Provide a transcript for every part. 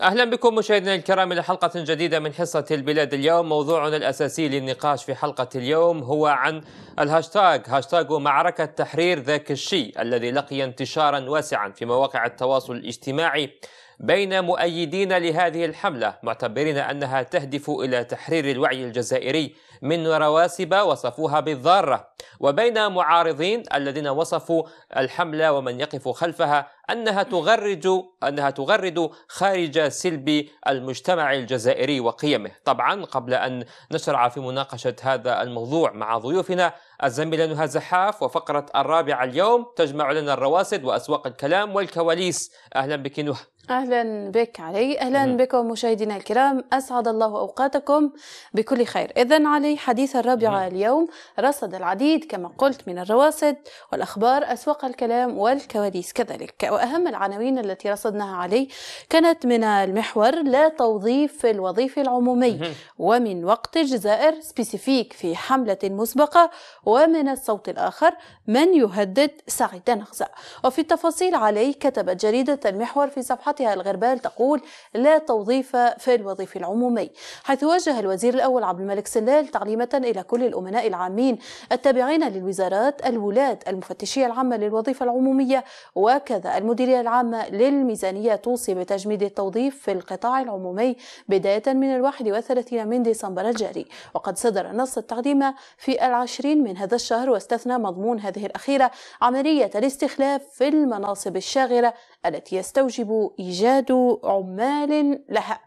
اهلا بكم مشاهدينا الكرام الى حلقه جديده من حصه البلاد اليوم، موضوعنا الاساسي للنقاش في حلقه اليوم هو عن الهاشتاج، هاشتاج معركه تحرير ذاك الشيء الذي لقي انتشارا واسعا في مواقع التواصل الاجتماعي بين مؤيدين لهذه الحمله، معتبرين انها تهدف الى تحرير الوعي الجزائري من رواسب وصفوها بالضارة وبين معارضين الذين وصفوا الحملة ومن يقف خلفها أنها تغرد أنها تغرد خارج سلب المجتمع الجزائري وقيمه طبعا قبل أن نشرع في مناقشة هذا الموضوع مع ضيوفنا الزميلة نهى زحاف وفقرة الرابعة اليوم تجمع لنا الرواسد وأسواق الكلام والكواليس أهلا بك نهى أهلا بك علي أهلا أهل. بكم مشاهدينا الكرام أسعد الله أوقاتكم بكل خير إذا علي حديث الرابعة أهل. اليوم رصد العديد كما قلت من الرواسد والأخبار أسواق الكلام والكواليس كذلك وأهم العناوين التي رصدناها علي كانت من المحور لا توظيف في الوظيفة العمومي ومن وقت الجزائر سبيسيفيك في حملة مسبقة ومن الصوت الآخر من يهدد سعيد نغزة وفي التفاصيل علي كتبت جريدة المحور في صفحه مديرتها الغربال تقول لا توظيف في الوظيفة العمومي حيث وجه الوزير الأول عبد الملك سلال تعليمة إلى كل الأمناء العامين التابعين للوزارات الولاة المفتشية العامة للوظيفة العمومية وكذا المديرية العامة للميزانية توصي بتجميد التوظيف في القطاع العمومي بداية من الواحد 31 من ديسمبر الجاري وقد صدر نص التقديم في العشرين من هذا الشهر واستثنى مضمون هذه الأخيرة عملية الاستخلاف في المناصب الشاغرة التي يستوجب إيجاد عمال لها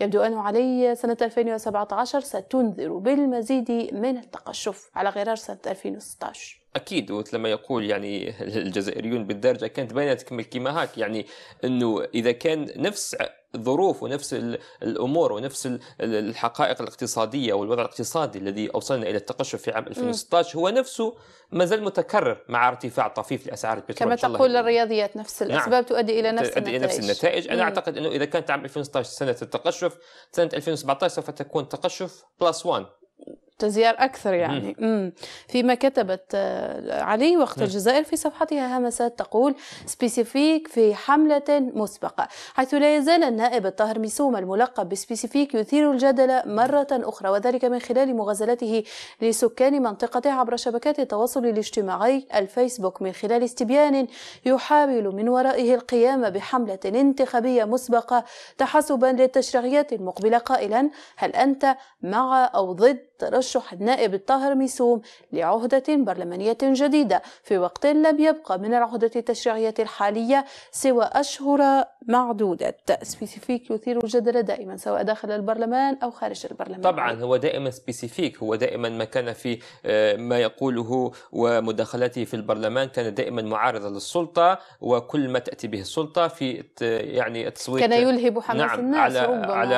يبدو أن علي سنة 2017 ستنذر بالمزيد من التقشف على غرار سنة 2016 اكيد وتلما يقول يعني الجزائريون بالدارجه كانت باينه تكمل كيما هاك يعني انه اذا كان نفس الظروف ونفس الامور ونفس الحقائق الاقتصاديه والوضع الاقتصادي الذي اوصلنا الى التقشف في عام 2016 هو نفسه ما زال متكرر مع ارتفاع طفيف لاسعار البترول كما تقول يعني. الرياضيات نفس نعم. الاسباب نعم. تؤدي الى نفس تؤدي النتائج الى نفس النتائج انا اعتقد انه اذا كانت عام 2016 سنه التقشف سنه 2017 سوف تكون تقشف بلس 1 تزيار أكثر يعني مم. فيما كتبت آه، علي وقت مم. الجزائر في صفحتها همسات تقول سبيسيفيك في حملة مسبقة حيث لا يزال النائب الطاهر ميسوم الملقب بسبيسيفيك يثير الجدل مرة أخرى وذلك من خلال مغازلته لسكان منطقته عبر شبكات التواصل الاجتماعي الفيسبوك من خلال استبيان يحاول من ورائه القيام بحملة انتخابية مسبقة تحسبا للتشريعيات المقبلة قائلا هل أنت مع أو ضد ترشح النائب الطاهر ميسوم لعهدة برلمانية جديدة في وقت لم يبقى من العهدة التشريعية الحالية سوى أشهر معدودة سبيسيفيك يثير الجدل دائما سواء داخل البرلمان أو خارج البرلمان طبعا هو دائما سبيسيفيك هو دائما ما كان في آه، ما يقوله ومداخلاته في البرلمان كان دائما معارضة للسلطة وكل ما تأتي به السلطة في يعني التصويت كان يلهب حماس نعم الناس على ربما على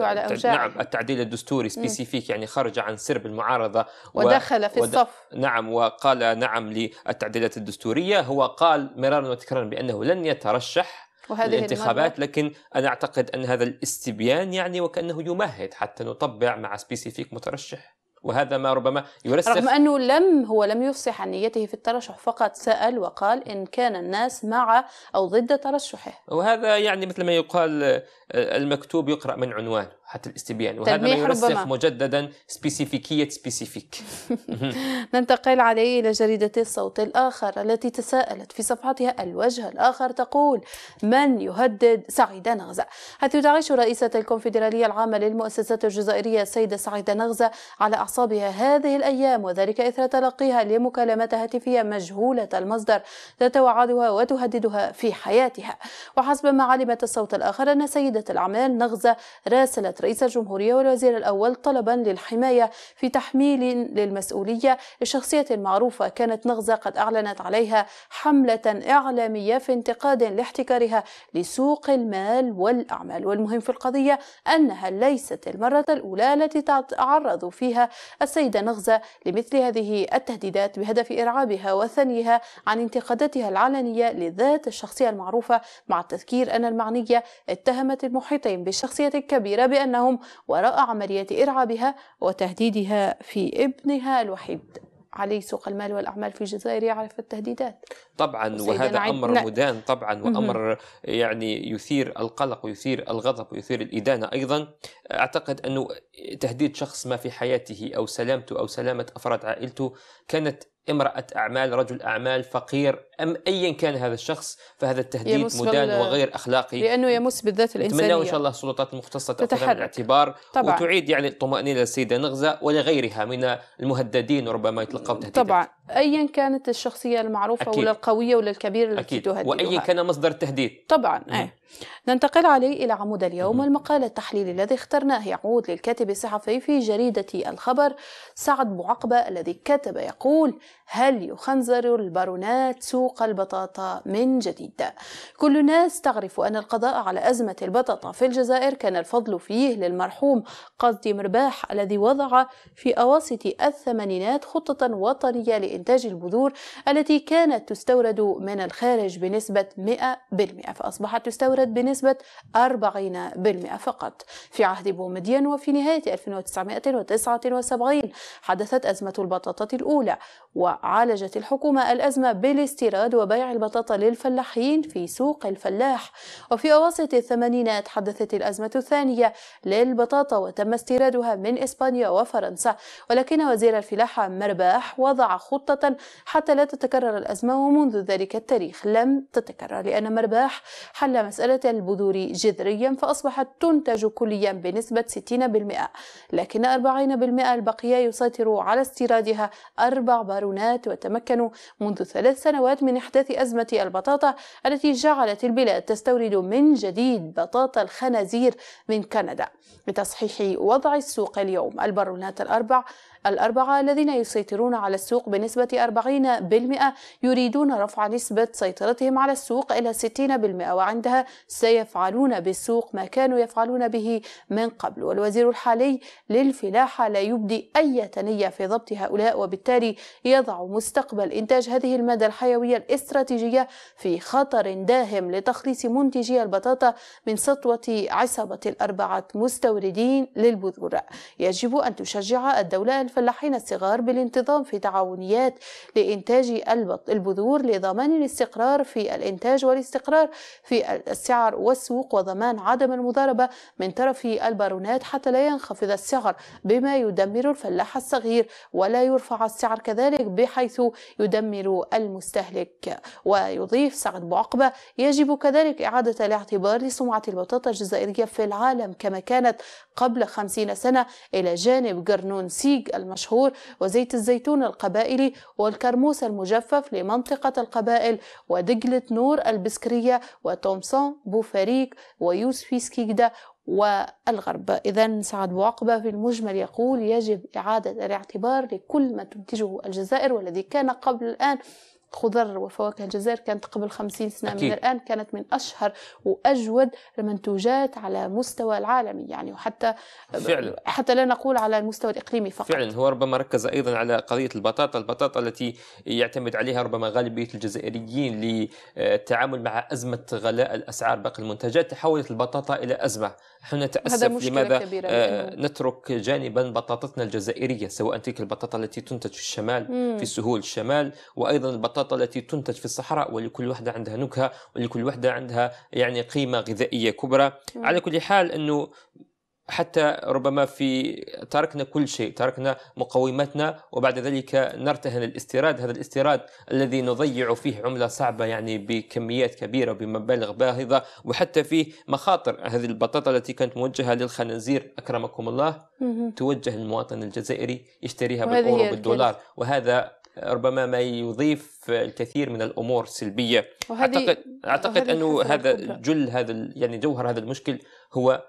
على أوجاع نعم التعديل الدستوري سبيسيفيك يعني خرج خرج عن سرب المعارضة ودخل في ود... الصف نعم وقال نعم للتعديلات الدستورية هو قال مرارا وتكرارا بأنه لن يترشح وهذه الانتخابات لكن انا اعتقد ان هذا الاستبيان يعني وكانه يمهد حتى نطبع مع سبيسيفيك مترشح وهذا ما ربما يرسخ رغم انه لم هو لم يفصح عن نيته في الترشح فقط سال وقال ان كان الناس مع او ضد ترشحه وهذا يعني مثل ما يقال آه، المكتوب يقرا من عنوانه حتى الاستبيان وهذا ما يرسخ ربما. مجددا سبيسيفيكية سبيسيفيك ننتقل عليه إلى جريدة الصوت الآخر التي تساءلت في صفحتها الوجه الآخر تقول من يهدد سعيدة نغزة حيث تعيش رئيسة الكونفدرالية العامة للمؤسسات الجزائرية السيدة سعيدة نغزة على أعصابها هذه الأيام وذلك إثر تلقيها لمكالمات هاتفية مجهولة المصدر تتوعدها وتهددها في حياتها وحسب ما علمت الصوت الآخر أن سيدة الأعمال نغزة راسلت رئيس الجمهورية والوزير الأول طلبا للحماية في تحميل للمسؤولية لشخصية معروفة كانت نغزة قد أعلنت عليها حملة إعلامية في انتقاد لاحتكارها لسوق المال والأعمال والمهم في القضية أنها ليست المرة الأولى التي تعرض فيها السيدة نغزة لمثل هذه التهديدات بهدف إرعابها وثنيها عن انتقاداتها العلنية لذات الشخصية المعروفة مع التذكير أن المعنية اتهمت المحيطين بالشخصية الكبيرة بأن عنهم وراء عمليات إرعابها وتهديدها في ابنها الوحيد علي سوق المال والأعمال في الجزائر يعرف التهديدات طبعا وهذا أمر مدان طبعا وأمر يعني يثير القلق ويثير الغضب ويثير الإدانة أيضا أعتقد أنه تهديد شخص ما في حياته أو سلامته أو سلامة أفراد عائلته كانت امرأة أعمال رجل أعمال فقير أم أيا كان هذا الشخص فهذا التهديد مدان وغير أخلاقي لأنه يمس بالذات الإنسانية إن شاء الله السلطات المختصة تأخذها بالاعتبار وتعيد يعني الطمأنينة للسيدة نغزة ولغيرها من المهددين ربما يتلقوا تهديدات طبعا ايا كانت الشخصيه المعروفه أكيد. ولا القويه ولا الكبيره التي أكيد. تهددها وايا كان مصدر التهديد طبعا ايه ننتقل عليه الى عمود اليوم والمقال التحليلي الذي اخترناه يعود للكاتب الصحفي في جريده الخبر سعد بوعقبه الذي كتب يقول هل يخنزر البارونات سوق البطاطا من جديد كل الناس تعرف ان القضاء على ازمه البطاطا في الجزائر كان الفضل فيه للمرحوم قاضي مرباح الذي وضع في اواسط الثمانينات خطه وطنيه إنتاج البذور التي كانت تستورد من الخارج بنسبة 100% فأصبحت تستورد بنسبة 40% فقط في عهد بومدين وفي نهاية 1979 حدثت أزمة البطاطا الأولى وعالجت الحكومة الأزمة بالاستيراد وبيع البطاطا للفلاحين في سوق الفلاح وفي أواسط الثمانينات حدثت الأزمة الثانية للبطاطا وتم استيرادها من إسبانيا وفرنسا ولكن وزير الفلاحة مرباح وضع خطة خطة حتى لا تتكرر الأزمة ومنذ ذلك التاريخ لم تتكرر لأن مرباح حل مسألة البذور جذريا فأصبحت تنتج كليا بنسبة 60% لكن 40% البقية يسيطر على استيرادها أربع بارونات وتمكنوا منذ ثلاث سنوات من إحداث أزمة البطاطا التي جعلت البلاد تستورد من جديد بطاطا الخنازير من كندا لتصحيح وضع السوق اليوم البارونات الأربع الأربعة الذين يسيطرون على السوق بنسبة 40% يريدون رفع نسبة سيطرتهم على السوق إلى 60% وعندها سيفعلون بالسوق ما كانوا يفعلون به من قبل والوزير الحالي للفلاحة لا يبدي أي تنية في ضبط هؤلاء وبالتالي يضع مستقبل إنتاج هذه المادة الحيوية الاستراتيجية في خطر داهم لتخليص منتجي البطاطا من سطوة عصابة الأربعة مستوردين للبذور يجب أن تشجع الدولة الفلاحين الصغار بالانتظام في تعاونيات لإنتاج البذور لضمان الاستقرار في الإنتاج والاستقرار في السعر والسوق وضمان عدم المضاربة من طرف البارونات حتى لا ينخفض السعر بما يدمر الفلاح الصغير ولا يرفع السعر كذلك بحيث يدمر المستهلك ويضيف سعد بعقبة يجب كذلك إعادة الاعتبار لسمعة البطاطا الجزائرية في العالم كما كانت قبل خمسين سنة إلى جانب جرنون سيج المشهور وزيت الزيتون القبائلي والكرموس المجفف لمنطقة القبائل ودجلة نور البسكرية وتومسون بوفاريك ويوسفي سكيكدا والغرب إذا سعد بوعقبة في المجمل يقول يجب إعادة الاعتبار لكل ما تنتجه الجزائر والذي كان قبل الآن خضر وفواكه الجزائر كانت قبل خمسين سنة أكيد. من الآن كانت من أشهر وأجود المنتوجات على مستوى العالمي يعني وحتى فعلا. حتى لا نقول على المستوى الإقليمي فقط فعلا هو ربما ركز أيضا على قضية البطاطا البطاطا التي يعتمد عليها ربما غالبية الجزائريين للتعامل مع أزمة غلاء الأسعار باقي المنتجات تحولت البطاطا إلى أزمة نحن نتأسف لماذا كبيرة آه نترك جانبا بطاطتنا الجزائرية سواء تلك البطاطا التي تنتج في الشمال مم. في سهول الشمال وأيضا البطاطا النشاطات التي تنتج في الصحراء ولكل وحده عندها نكهه ولكل وحده عندها يعني قيمه غذائيه كبرى مم. على كل حال انه حتى ربما في تركنا كل شيء تركنا مقوماتنا وبعد ذلك نرتهن الاستيراد هذا الاستيراد الذي نضيع فيه عملة صعبة يعني بكميات كبيرة بمبالغ باهظة وحتى فيه مخاطر هذه البطاطا التي كانت موجهة للخنازير أكرمكم الله توجه المواطن الجزائري يشتريها بالأورو بالدولار وهذا ربما ما يضيف الكثير من الامور السلبيه اعتقد اعتقد انه هذا جل هذا يعني جوهر هذا المشكل هو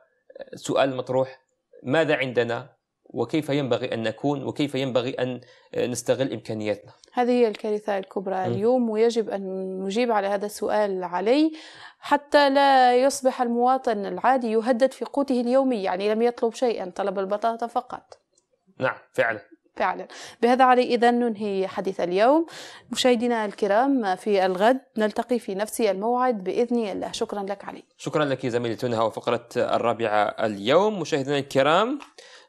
سؤال مطروح ماذا عندنا وكيف ينبغي ان نكون وكيف ينبغي ان نستغل امكانياتنا هذه هي الكارثه الكبرى اليوم ويجب ان نجيب على هذا السؤال علي حتى لا يصبح المواطن العادي يهدد في قوته اليومي يعني لم يطلب شيئا طلب البطاطا فقط نعم فعلا فعلا بهذا علي إذا ننهي حديث اليوم مشاهدينا الكرام في الغد نلتقي في نفس الموعد بإذن الله شكرا لك علي شكرا لك زميلتنا وفقرة الرابعة اليوم مشاهدينا الكرام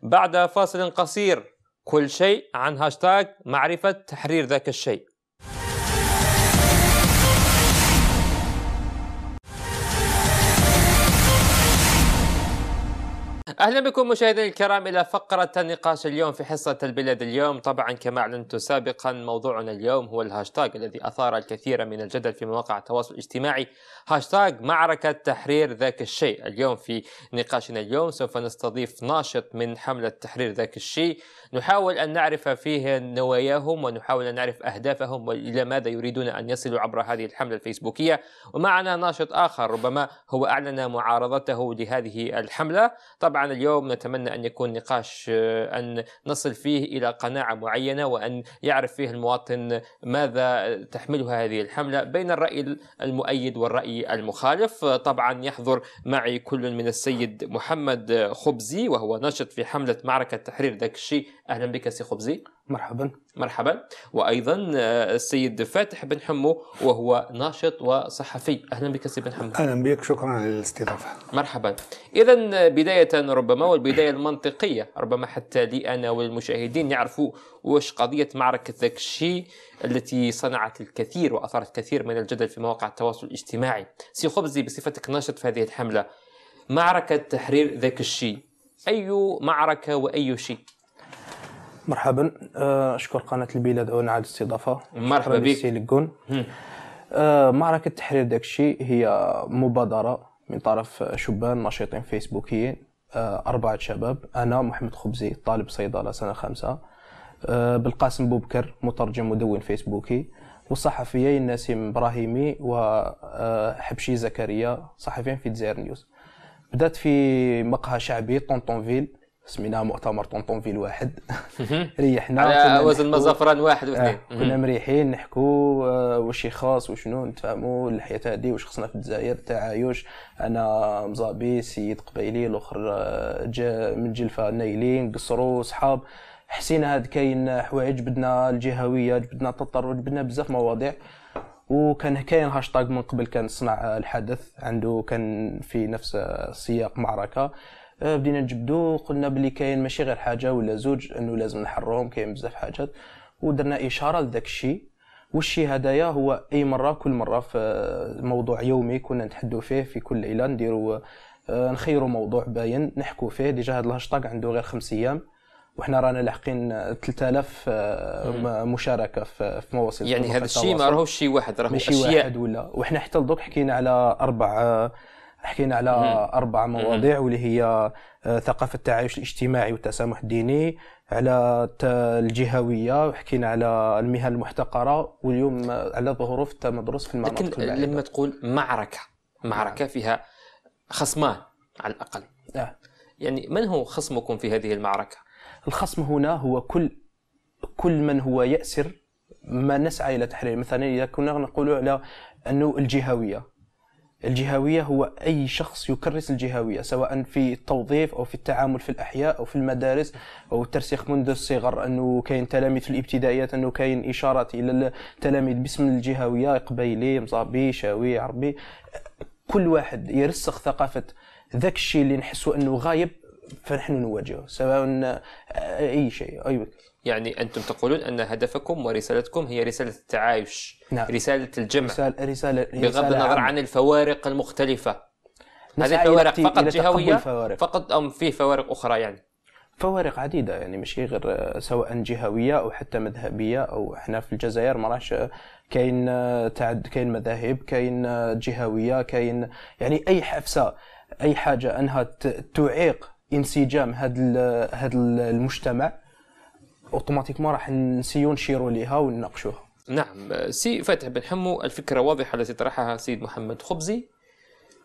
بعد فاصل قصير كل شيء عن هاشتاغ معرفة تحرير ذاك الشيء اهلا بكم مشاهدينا الكرام الى فقره نقاش اليوم في حصه البلاد اليوم، طبعا كما اعلنت سابقا موضوعنا اليوم هو الهاشتاج الذي اثار الكثير من الجدل في مواقع التواصل الاجتماعي، هاشتاج معركه تحرير ذاك الشيء، اليوم في نقاشنا اليوم سوف نستضيف ناشط من حمله تحرير ذاك الشيء، نحاول ان نعرف فيه نواياهم ونحاول ان نعرف اهدافهم والى ماذا يريدون ان يصلوا عبر هذه الحمله الفيسبوكيه، ومعنا ناشط اخر ربما هو اعلن معارضته لهذه الحمله، طبعا معنا اليوم نتمنى أن يكون نقاش آه، أن نصل فيه إلى قناعة معينة وأن يعرف فيه المواطن ماذا تحملها هذه الحملة بين الرأي المؤيد والرأي المخالف طبعا يحضر معي كل من السيد محمد خبزي وهو نشط في حملة معركة تحرير ذاك الشيء أهلا بك سي خبزي مرحبا مرحبا وايضا آه، السيد فاتح بن حمو وهو ناشط وصحفي اهلا بك سي بن حمو اهلا بك شكرا على الاستضافه مرحبا اذا آه، بدايه ربما والبداية المنطقية ربما حتى لي أنا والمشاهدين يعرفوا وش قضية معركة ذاك الشيء التي صنعت الكثير وأثارت الكثير من الجدل في مواقع التواصل الاجتماعي سي خبزي بصفتك ناشط في هذه الحملة معركة تحرير ذاك الشيء أي معركة وأي شيء مرحبا أه، أشكر قناة البلاد أولا على الاستضافة مرحبا بك أه، معركة تحرير ذاك الشيء هي مبادرة من طرف شبان ناشطين فيسبوكيين آه، أربعة شباب أنا محمد خبزي طالب صيدلة سنة خمسة آه، بالقاسم بوبكر مترجم مدون فيسبوكي والصحفيين نسيم إبراهيمي وحبشي آه، زكريا صحفيين في دزير نيوز بدأت في مقهى شعبي فيل سميناها مؤتمر طونطون فيل واحد ريحنا على وزن مزفران واحد واثنين آه. كنا مريحين نحكوا آه، واش خاص وشنو نتفاهموا الحياه هذه واش خصنا في الجزائر تعايش انا مزابي سيد قبيلي الاخر آه، جا من جلفه نايلين قصروا صحاب حسينا هاد كاين حوايج بدنا الجهويه جبدنا التطرج بدنا بزاف مواضيع وكان كاين هاشتاغ من قبل كان صنع الحدث عنده كان في نفس سياق معركه آه، بدينا نجبدو قلنا بلي كاين ماشي غير حاجه ولا زوج انه لازم نحروهم كاين بزاف حاجات ودرنا اشاره لذاك الشيء والشي هدايا هو اي مره كل مره في موضوع يومي كنا نتحدو فيه في كل ليله نديرو آه، نخيروا موضوع باين نحكوا فيه ديجا هاد الهاشتاغ عنده غير خمس ايام وحنا رانا لاحقين 3000 آه، مشاركه في مواصل يعني هذا الشيء ما راهوش شي واحد راهو اشياء واحد ولا وحنا حتى لدوك حكينا على اربع حكينا على اربع مواضيع واللي هي آه، ثقافه التعايش الاجتماعي والتسامح الديني على الجهويه وحكينا على المهن المحتقره واليوم آه، على ظروف التمدرس في المناطق لكن لما تقول معركه معركه نعم. فيها خصمان على الاقل آه. يعني من هو خصمكم في هذه المعركه الخصم هنا هو كل كل من هو ياسر ما نسعى الى تحريره مثلا اذا كنا نقول على انه الجهويه الجهوية هو أي شخص يكرس الجهوية سواء في التوظيف أو في التعامل في الأحياء أو في المدارس أو الترسيخ منذ الصغر أنه كاين تلاميذ في الابتدائيات أنه كاين إشارات إلى التلاميذ باسم الجهوية قبيلي مصابي شاوي عربي كل واحد يرسخ ثقافة ذاك الشيء اللي نحسه أنه غايب فنحن نواجهه سواء أي شيء أي أيوة. يعني أنتم تقولون أن هدفكم ورسالتكم هي رسالة التعايش نعم. رسالة الجمع رسالة, رسالة بغض النظر عن الفوارق المختلفة هذه الفوارق فقط جهوية الفوارق. فقط أم في فوارق أخرى يعني فوارق عديده يعني مش غير آه، سواء جهويه او حتى مذهبيه او احنا في الجزائر ما راهش آه، كاين آه، تعد كاين مذاهب كاين جهويه كاين يعني اي حفسه اي حاجه انها تعيق انسجام هذا هذا المجتمع اوتوماتيكمون راح نسيو نشيروا ليها ونناقشوها نعم سي فتح بن حمو الفكره واضحه التي طرحها سيد محمد خبزي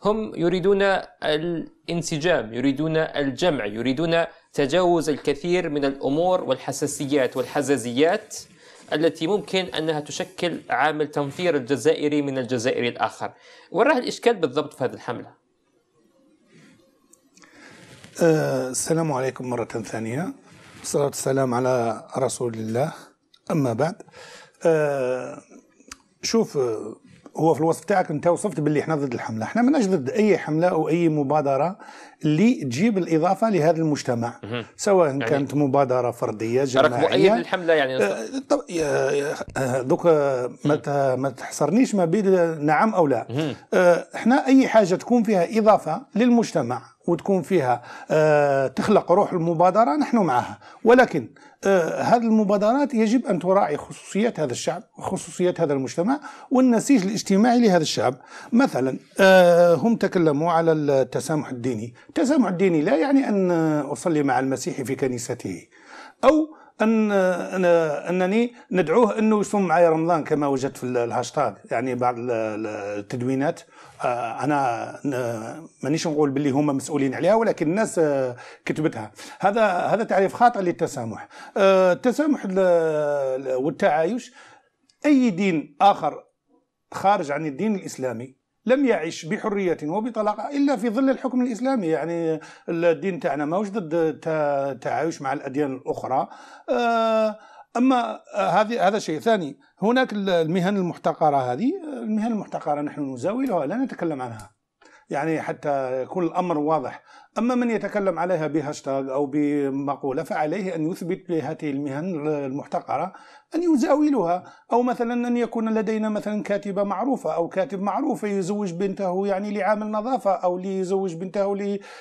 هم يريدون الانسجام يريدون الجمع يريدون تجاوز الكثير من الامور والحساسيات والحزازيات التي ممكن انها تشكل عامل تنفير الجزائري من الجزائري الاخر وراه الاشكال بالضبط في هذه الحمله أه السلام عليكم مرة ثانية الصلاة والسلام على رسول الله أما بعد آه شوف هو في الوصف تاعك انت وصفت باللي احنا ضد الحمله احنا ماناش ضد اي حمله او اي مبادره اللي تجيب الاضافه لهذا المجتمع سواء يعني كانت مبادره فرديه جماعيه راك مؤيد للحمله يعني آه، آه، دوك آه، ما ما تحصرنيش ما بين نعم او لا احنا اي حاجه تكون فيها اضافه للمجتمع وتكون فيها تخلق روح المبادره نحن معها ولكن آه، هذه المبادرات يجب أن تراعي خصوصيات هذا الشعب وخصوصيات هذا المجتمع والنسيج الاجتماعي لهذا الشعب مثلا آه، هم تكلموا على التسامح الديني التسامح الديني لا يعني أن أصلي مع المسيح في كنيسته أو ان انني ندعوه انه يصوم معي رمضان كما وجدت في الهاشتاج يعني بعض التدوينات آه، انا مانيش نقول باللي هما مسؤولين عليها ولكن الناس آه، كتبتها هذا هذا تعريف خاطئ للتسامح آه، التسامح والتعايش اي دين اخر خارج عن الدين الاسلامي لم يعش بحرية وبطلاقة إلا في ظل الحكم الإسلامي يعني الدين تاعنا ماهوش ضد التعايش مع الأديان الأخرى اما آه، هذه هذا شيء ثاني هناك المهن المحتقره هذه آه، المهن المحتقره نحن نزاولها لا نتكلم عنها يعني حتى يكون الامر واضح اما من يتكلم عليها بهاشتاج او بمقوله فعليه ان يثبت لهذه المهن المحتقره ان يزاولها او مثلا ان يكون لدينا مثلا كاتبه معروفه او كاتب معروف يزوج بنته يعني لعامل نظافه او ليزوج بنته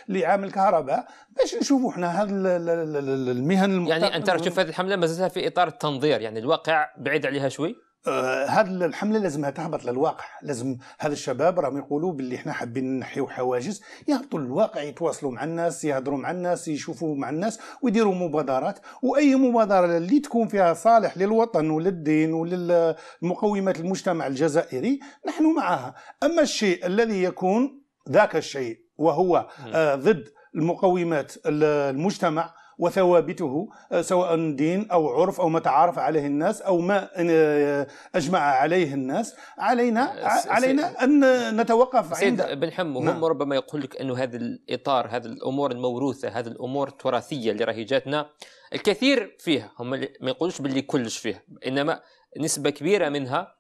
لعامل كهرباء باش نشوفوا احنا هذه المهن المحتقرة يعني انت تشوف هذه الحمله ما في اطار التنظير يعني الواقع بعيد عليها شوي هذه آه، الحمله لازمها تهبط للواقع لازم هذا الشباب راهم يقولوا باللي احنا حابين نحيو حواجز يهبطوا للواقع يتواصلوا مع الناس يهضروا مع الناس يشوفوا مع الناس ويديروا مبادرات واي مبادره اللي تكون فيها صالح للوطن وللدين وللمقومات المجتمع الجزائري نحن معها اما الشيء الذي يكون ذاك الشيء وهو آه، ضد المقومات المجتمع وثوابته آه، سواء دين أو عرف أو ما تعارف عليه الناس أو ما آه، أجمع عليه الناس علينا آه، علينا أن نتوقف عند بن حمو نعم. هم ربما يقول لك أنه هذا الإطار هذه الأمور الموروثة هذه الأمور التراثية اللي راهي جاتنا الكثير فيها هم ما يقولوش باللي كلش فيها إنما نسبة كبيرة منها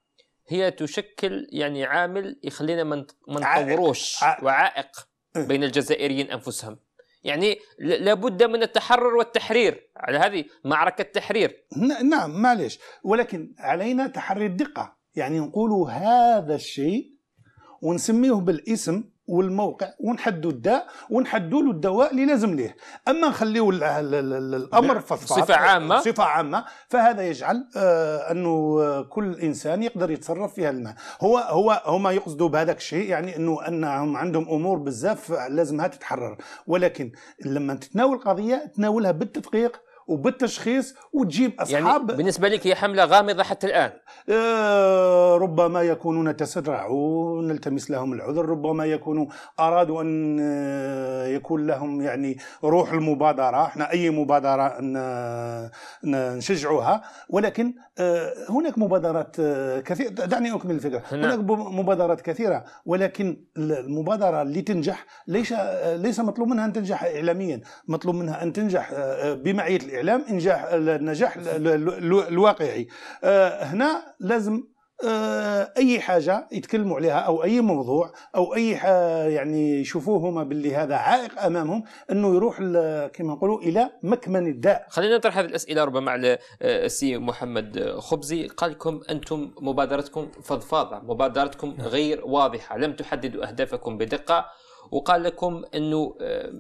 هي تشكل يعني عامل يخلينا ما نطوروش وعائق إيه. بين الجزائريين انفسهم يعني لابد من التحرر والتحرير على هذه معركة التحرير نعم معلش ولكن علينا تحري الدقة يعني نقول هذا الشيء ونسميه بالاسم والموقع ونحدوا الداء ونحدوا له الدواء اللي لازم ليه اما نخليو الامر بصفه عامه بصفه عامه فهذا يجعل آه انه كل انسان يقدر يتصرف في هذا الماء هو هو هما يقصدوا بهذاك الشيء يعني انه انهم عندهم امور بزاف لازمها تتحرر ولكن لما تتناول قضيه تناولها بالتدقيق وبالتشخيص وتجيب يعني اصحاب يعني بالنسبه لك هي حمله غامضه حتى الان آه ربما يكونون تسرعوا نلتمس لهم العذر ربما يكونوا ارادوا ان آه، يكون لهم يعني روح المبادره احنا اي مبادره آه، نشجعوها ولكن آه، هناك مبادرات آه، كثيرة دعني أكمل الفكرة نعم. هناك مبادرات كثيرة ولكن المبادرة اللي تنجح ليس آه، ليس مطلوب منها أن تنجح إعلاميا مطلوب منها أن تنجح بمعية الإعلام إنجاح النجاح الواقعي هنا لازم آه، اي حاجه يتكلموا عليها او اي موضوع او اي يعني يشوفوه هما باللي هذا عائق امامهم انه يروح كما نقولوا الى مكمن الداء خلينا نطرح هذه الاسئله ربما على آه، السي محمد خبزي قال لكم انتم مبادرتكم فضفاضه مبادرتكم غير واضحه لم تحددوا اهدافكم بدقه وقال لكم انه آه،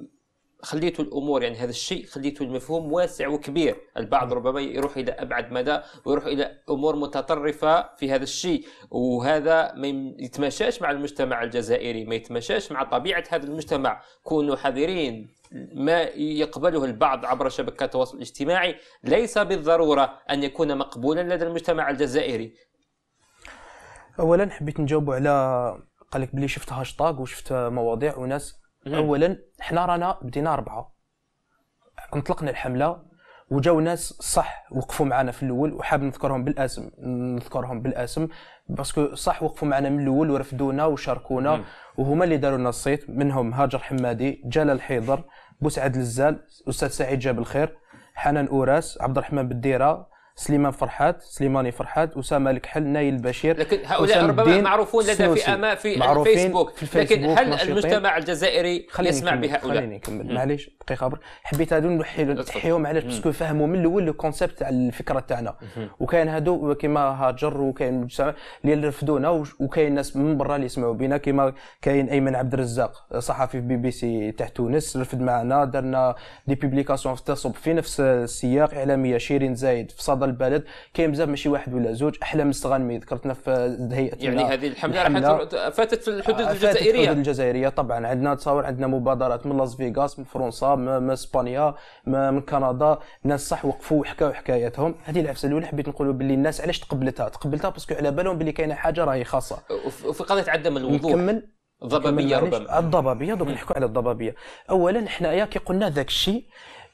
خليته الامور يعني هذا الشيء خليته المفهوم واسع وكبير البعض ربما يروح الى ابعد مدى ويروح الى امور متطرفه في هذا الشيء وهذا ما يتماشاش مع المجتمع الجزائري ما يتماشاش مع طبيعه هذا المجتمع كونوا حذرين ما يقبله البعض عبر شبكات التواصل الاجتماعي ليس بالضروره ان يكون مقبولا لدى المجتمع الجزائري اولا حبيت نجاوب على قالك بلي شفت هاشتاغ وشفت مواضيع وناس اولا حنا رانا بدينا اربعه انطلقنا الحمله وجاو ناس صح وقفوا معنا في الاول وحاب نذكرهم بالاسم نذكرهم بالاسم باسكو صح وقفوا معنا من الاول ورفدونا وشاركونا وهما اللي داروا لنا الصيت منهم هاجر حمادي جلال حيدر بوسعد لزال استاذ سعيد جاب الخير حنان اوراس عبد الرحمن بالديره سليمان فرحات سليماني فرحات اسامه الكحل نايل البشير لكن هؤلاء ربما معروفون لدى في أما في الفيسبوك في لكن هل المجتمع الجزائري يسمع كمل. بهؤلاء خليني نكمل معليش دقيقه برك حبيت هادو نحيهم علاش باسكو فهموا من الاول لو كونسيبت تاع الفكره تاعنا وكاين هادو كيما هاجر وكاين المجتمع اللي رفدونا وكاين ناس من برا اللي يسمعوا بينا كيما كاين ايمن عبد الرزاق صحفي في بي بي سي تاع تونس رفد معنا درنا دي بوبليكاسيون في في نفس السياق اعلاميه شيرين زايد في صدى البلد كاين بزاف ماشي واحد ولا زوج احلام السغانمي ذكرتنا في هيئه يعني هذه الحمله, الحملة فاتت في الحدود آه، الجزائريه فاتت الحدود الجزائريه طبعا عندنا تصور عندنا مبادرات من لاس فيغاس من فرنسا من اسبانيا من كندا ناس صح وقفوا وحكاوا حكاياتهم هذه العفسه الاولى حبيت نقولوا باللي الناس علاش تقبلتها تقبلتها باسكو على بالهم باللي كاينه حاجه راهي خاصه وفي قضيه عدم الوضوح نكمل الضبابيه ربما الضبابيه دوك نحكوا على الضبابيه اولا حنايا كي قلنا ذاك الشيء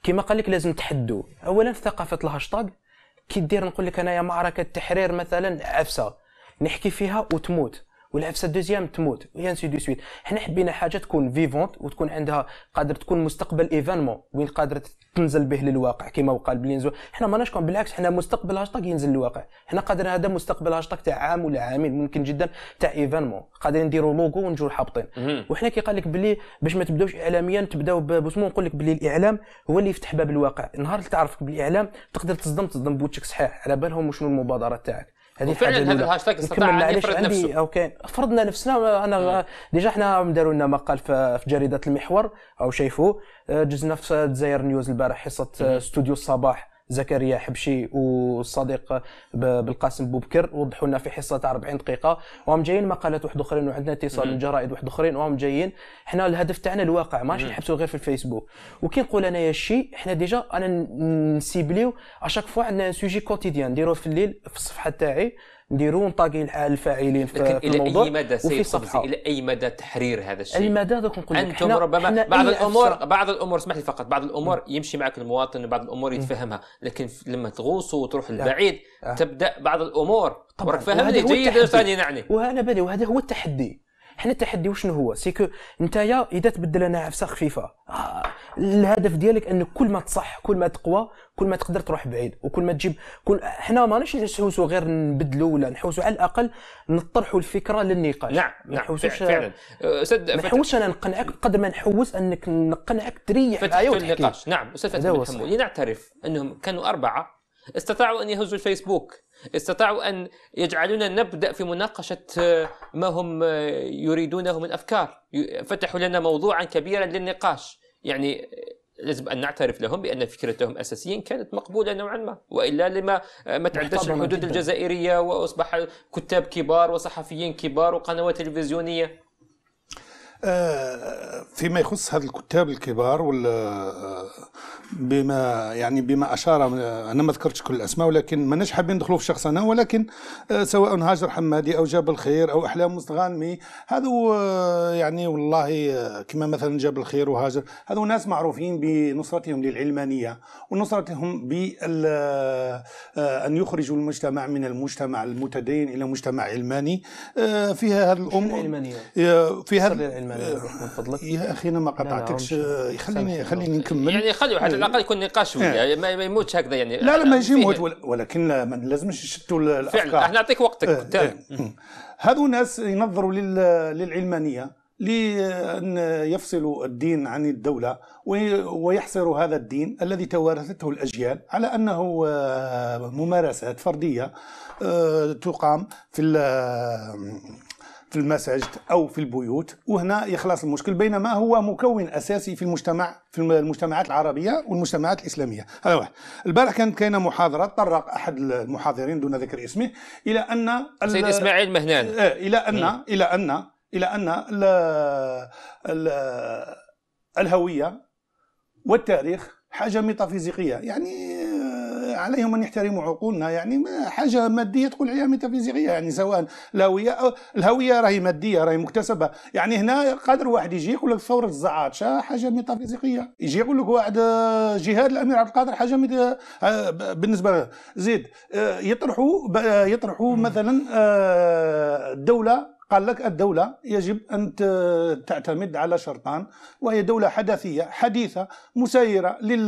كما قال لك لازم تحدوا اولا في ثقافه الهاشتاج كي دير نقول لك انايا معركه التحرير مثلا عفسه نحكي فيها وتموت والعفسه دوزيام تموت وينسي دو سويت حنا حبينا حاجه تكون فيفونت وتكون عندها قادر تكون مستقبل ايفينمون وين قادر تنزل به للواقع كما وقع بلينزو حنا ماناش كون بالعكس حنا مستقبل هاشتاغ ينزل للواقع حنا قادر هذا مستقبل هاشتاغ تاع عام ولا عامين ممكن جدا تاع ايفينمون قادرين نديرو لوغو ونجو حابطين وحنا كي قال لك باللي باش ما تبداوش اعلاميا تبداو بسمو نقول لك باللي الاعلام هو اللي يفتح باب الواقع نهار اللي تعرفك بالاعلام تقدر تصدم تصدم بوتشك صحيح على بالهم وشنو المبادره تاعك هذه وفعلا هذا الهاشتاج استطاع ان يفرض نفسه اوكي فرضنا نفسنا انا نعم. ديجا حنا داروا لنا مقال في جريده المحور او شايفوه آه، جزنا في الجزائر آه، نيوز البارح حصه آه، استوديو الصباح زكريا حبشي والصديق بالقاسم بوبكر وضحوا لنا في حصه تاع 40 دقيقه وهم جايين مقالات واحد اخرين وعندنا اتصال من جرائد واحد اخرين وهم جايين حنا الهدف تاعنا الواقع ماشي نحبسوا غير في الفيسبوك وكي نقول انايا الشيء حنا ديجا انا نسيبليو اشاك فوا عندنا سوجي كوتيديان نديروه في الليل في الصفحه تاعي نديروا نطاقي الفاعلين في لكن الى الموضوع اي مدى وفي صفحه الى اي مدى تحرير هذا الشيء؟ اي مدى دوك نقول لك انتم ربما بعض الامور أفسر. بعض الامور اسمح لي فقط بعض الامور م. نعم. يمشي معك المواطن بعض الامور نعم. يتفهمها لكن لما تغوصوا وتروح للبعيد آه. تبدا بعض الامور طبعا فهمني فاهمني جيد واش راني نعني بالي وهذا هو التحدي حنا التحدي وشنو هو سيكو نتايا اذا تبدل انا عفسه خفيفه آه. الهدف ديالك ان كل ما تصح كل ما تقوى كل ما تقدر تروح بعيد وكل ما تجيب كل حنا ماناش نحوسوا غير نبدلوا ولا نحوسوا على الاقل نطرحوا الفكره للنقاش نعم،, نعم ما نحوسوش فعلا أه، استاذ ما نحوس انا نقنعك قد ما نحوس انك نقنعك تريح فتحت أيوة، النقاش نعم استاذ فتحي نعم. لنعترف انهم كانوا اربعه استطاعوا أن يهزوا الفيسبوك استطاعوا أن يجعلونا نبدأ في مناقشة آه، ما هم آه، يريدونه من أفكار فتحوا لنا موضوعا كبيرا للنقاش يعني لازم آه، ان نعترف لهم بان فكرتهم اساسيا كانت مقبوله نوعا ما والا لما ما تعدش الحدود الجزائريه واصبح كتاب كبار وصحفيين كبار وقنوات تلفزيونيه آه، فيما يخص هذا الكتاب الكبار ولا آه، بما يعني بما اشار آه، انا ما ذكرتش كل الاسماء ولكن ماناش حابين ندخلوا في شخص انا ولكن سواء هاجر حمادي او جاب الخير او احلام مستغانمي هذو يعني والله كما مثلا جاب الخير وهاجر هذو ناس معروفين بنصرتهم للعلمانيه ونصرتهم ب ان يخرجوا المجتمع من المجتمع المتدين الى مجتمع علماني فيها هذه الامور في هذا المال من فضلك يا اخي انا ما قطعتكش خليني خليني نكمل يعني خليه على الاقل يكون نقاش آه. شويه يعني ما يموتش هكذا يعني لا لا ما يجي يموت ولكن ما لازمش نشتوا الافكار فعلا احنا نعطيك وقتك آه، آه، هذو ناس ينظروا للعلمانيه لأن يفصلوا الدين عن الدولة ويحصروا هذا الدين الذي توارثته الأجيال على أنه ممارسات فردية تقام في في المساجد أو في البيوت وهنا يخلص المشكل بينما هو مكون أساسي في المجتمع في المجتمعات العربية والمجتمعات الإسلامية هذا واحد البارح كانت كاينة محاضرة طرق أحد المحاضرين دون ذكر اسمه إلى أن سيد إسماعيل مهنان إيه، إلى أن إلى أن إلى أن الـ الـ الهوية والتاريخ حاجة ميتافيزيقية يعني عليهم ان يحترموا عقولنا يعني ما حاجه ماديه تقول عليها ميتافيزيقيه يعني سواء الهويه أو الهويه راهي ماديه راهي مكتسبه يعني هنا قادر واحد يجي يقول لك ثوره الزعاتشه حاجه ميتافيزيقيه يجي يقول لك واحد آه، جهاد الامير عبد القادر حاجه ميت... آه، بالنسبه له زيد آه، يطرحوا يطرحوا مثلا الدوله قال لك الدولة يجب أن تعتمد على شرطان وهي دولة حدثية حديثة مسيرة لل...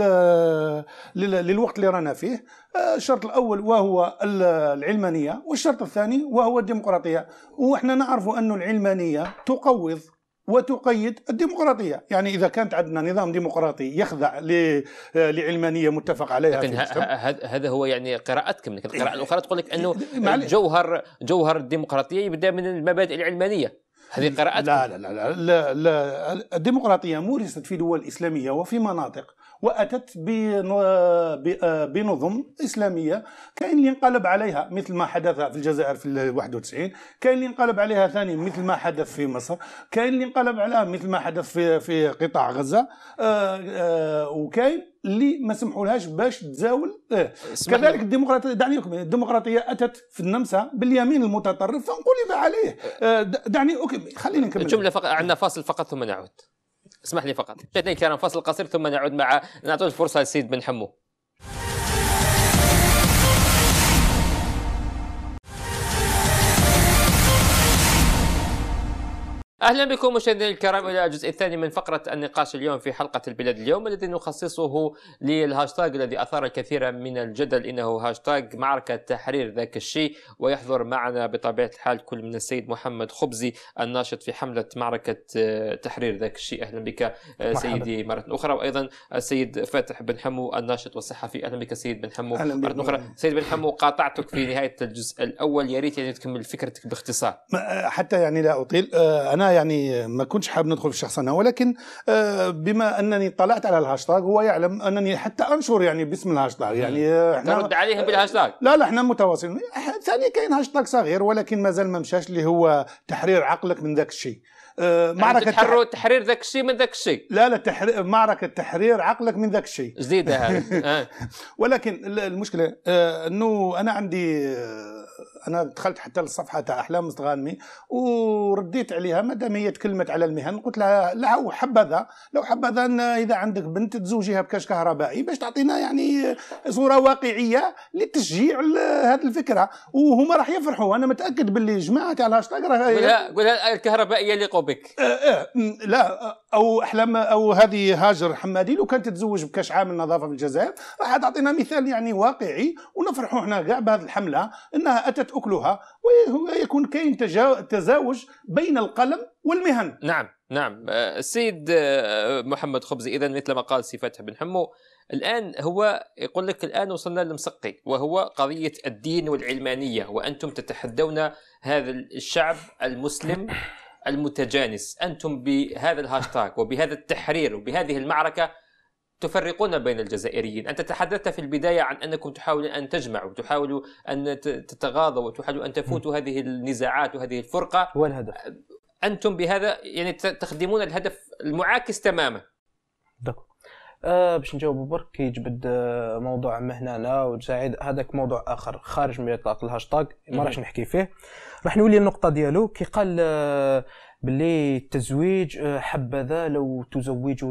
لل... للوقت اللي رانا فيه آه، الشرط الأول وهو العلمانية والشرط الثاني وهو الديمقراطية وإحنا نعرف أن العلمانية تقوض وتقيد الديمقراطية يعني إذا كانت عندنا نظام ديمقراطي يخضع آه، لعلمانية متفق عليها لكن هذا هو يعني قراءتك منك القراءة إيه. الأخرى تقول لك أنه إيه، جوهر جوهر الديمقراطية يبدأ من المبادئ العلمانية هذه قراءتك لا لا لا, لا, لا, لا الديمقراطية مورست في دول إسلامية وفي مناطق واتت آه، بنظم اسلاميه كاين اللي انقلب عليها مثل ما حدث في الجزائر في 91 كاين اللي انقلب عليها ثاني مثل ما حدث في مصر كاين اللي انقلب عليها مثل ما حدث في في قطاع غزه آه، آه، وكاين اللي ما سمحولهاش باش تزاول إيه. كذلك الديمقراطيه دعني اكمل الديمقراطيه اتت في النمسا باليمين المتطرف فانقلب عليه دعني اوكي خليني نكمل جمله فقط عندنا فاصل فقط ثم نعود اسمح لي فقط لديك الكلام فصل قصير ثم نعود مع نعطي الفرصه للسيد بن حمو اهلا بكم مشاهدينا الكرام الى الجزء الثاني من فقره النقاش اليوم في حلقه البلاد اليوم الذي نخصصه للهاشتاج الذي اثار الكثير من الجدل انه هاشتاج معركه تحرير ذاك الشيء ويحضر معنا بطبيعه الحال كل من السيد محمد خبزي الناشط في حمله معركه آه، تحرير ذاك الشيء اهلا بك آه، سيدي مره اخرى وايضا السيد فاتح بن حمو الناشط والصحفي اهلا بك سيد بن حمو مره اخرى سيد بن حمو قاطعتك في نهايه الجزء الاول يا ريت يعني تكمل فكرتك باختصار آه، حتى يعني لا اطيل انا يعني ما كنتش حاب ندخل في الشخصنه ولكن آه، بما انني طلعت على الهاشتاج هو يعلم انني حتى انشر يعني باسم الهاشتاج يعني آه، احنا ترد عليهم بالهاشتاج لا لا احنا متواصلين ثاني كاين هاشتاج صغير ولكن مازال ما مشاش اللي هو تحرير عقلك من ذاك الشيء يعني معركه تحرر تحرير ذاك الشيء من ذاك الشيء لا لا تحرير معركه تحرير عقلك من ذاك الشيء جديده هذه آه. ولكن المشكله آه، انه انا عندي آه، انا دخلت حتى للصفحه تاع احلام مستغانمي ورديت عليها مادام هي تكلمت على المهن قلت لها لو حبذا لو حبذا اذا عندك بنت تزوجيها بكاش كهربائي باش تعطينا يعني صوره واقعيه لتشجيع هذه الفكره وهما راح يفرحوا انا متاكد باللي جماعه تاع الهاشتاج راه لا الكهربائيه اللي قبل بك آه, آه، لا او احلام او هذه هاجر حمادي لو كانت تتزوج بكاش عام نظافه في الجزائر راح تعطينا مثال يعني واقعي ونفرحوا احنا كاع بهذه الحمله انها اتت اكلها ويكون كاين تزاوج بين القلم والمهن نعم نعم آه، السيد آه، محمد خبزي اذا مثل ما قال سي فتح بن حمو الآن هو يقول لك الآن وصلنا لمسقي وهو قضية الدين والعلمانية وأنتم تتحدون هذا الشعب المسلم المتجانس أنتم بهذا الهاشتاج وبهذا التحرير وبهذه المعركة تفرقون بين الجزائريين أنت تحدثت في البداية عن أنكم تحاولون أن تجمعوا تحاولوا أن تتغاضوا وتحاولوا أن تفوتوا هذه النزاعات وهذه الفرقة هو الهدف أنتم بهذا يعني تخدمون الهدف المعاكس تماما دكو. آه باش نجاوبوا برك كي يجبد آه، موضوع مهنانا وتساعد هذاك موضوع اخر خارج من اطلاق الهاشتاج ما راحش نحكي فيه راح نولي النقطه ديالو كي قال آه، باللي التزويج آه، حبذا لو تزوج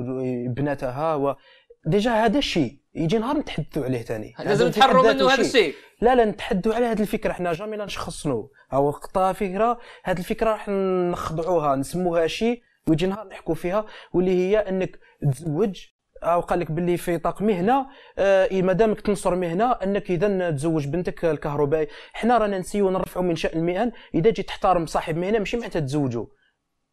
ابنتها و ديجا هذا الشيء يجي نهار نتحدثوا عليه ثاني لازم نتحروا منه هذا الشيء لا لا نتحدوا على هذه الفكره حنا جامي لا نشخصنو او قطع فكره هذه الفكره راح نخضعوها نسموها شيء ويجي نهار نحكوا فيها واللي هي انك تزوج او آه، قال لك باللي في طاق مهنه آه دامك تنصر مهنه انك اذا تزوج بنتك الكهربائي حنا رانا نسيو نرفعوا من شان المهن اذا جيت تحترم صاحب مهنه ماشي معناتها تزوجو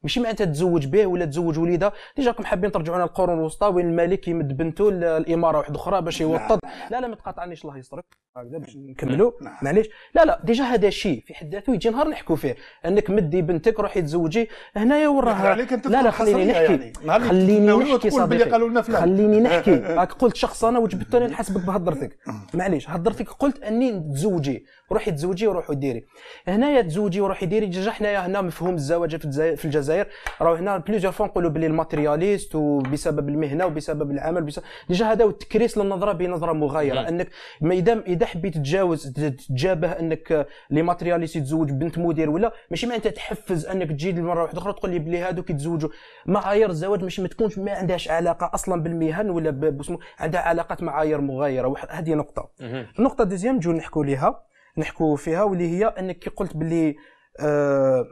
ماشي معناتها تزوج به ولا تزوج وليده ديجا راكم حابين ترجعونا للقرون الوسطى وين الملك يمد بنته للاماره واحده اخرى باش يوطد لا لا ما تقاطعنيش الله يسترك هكذا باش نكملوا معليش لا لا ديجا هذا شيء في حد ذاته يجي نهار نحكوا فيه انك مدي بنتك روحي تزوجي هنايا وراها لا لا خليني نحكي يعني. خليني نحكي صديقي خليني نحكي راك قلت شخص انا وجبتوني نحاسبك نحسبك بهضرتك معليش هضرتك قلت اني تزوجي روحي تزوجي وروحي ديري هنايا تزوجي وروحي ديري ديجا حنايا هنا مفهوم الزواج في الجزائر الجزائر راهو هنا بليزيور فون نقولوا باللي الماتيرياليست وبسبب المهنه وبسبب العمل بسبب ديجا هذا هو التكريس للنظره بنظره مغايره مم. نعم. انك ما دام اذا حبيت تتجاوز تتجابه انك لي ماتيرياليست يتزوج بنت مدير ولا ماشي معناتها تحفز انك تجي للمرة واحده اخرى تقول لي بلي هذوك يتزوجوا معايير الزواج ماشي ما تكونش ما عندهاش علاقه اصلا بالمهن ولا بسمو عندها علاقات معايير مغايره هذه نقطه مم. النقطه دوزيام نجيو نحكوا ليها نحكوا فيها واللي هي انك قلت بلي آه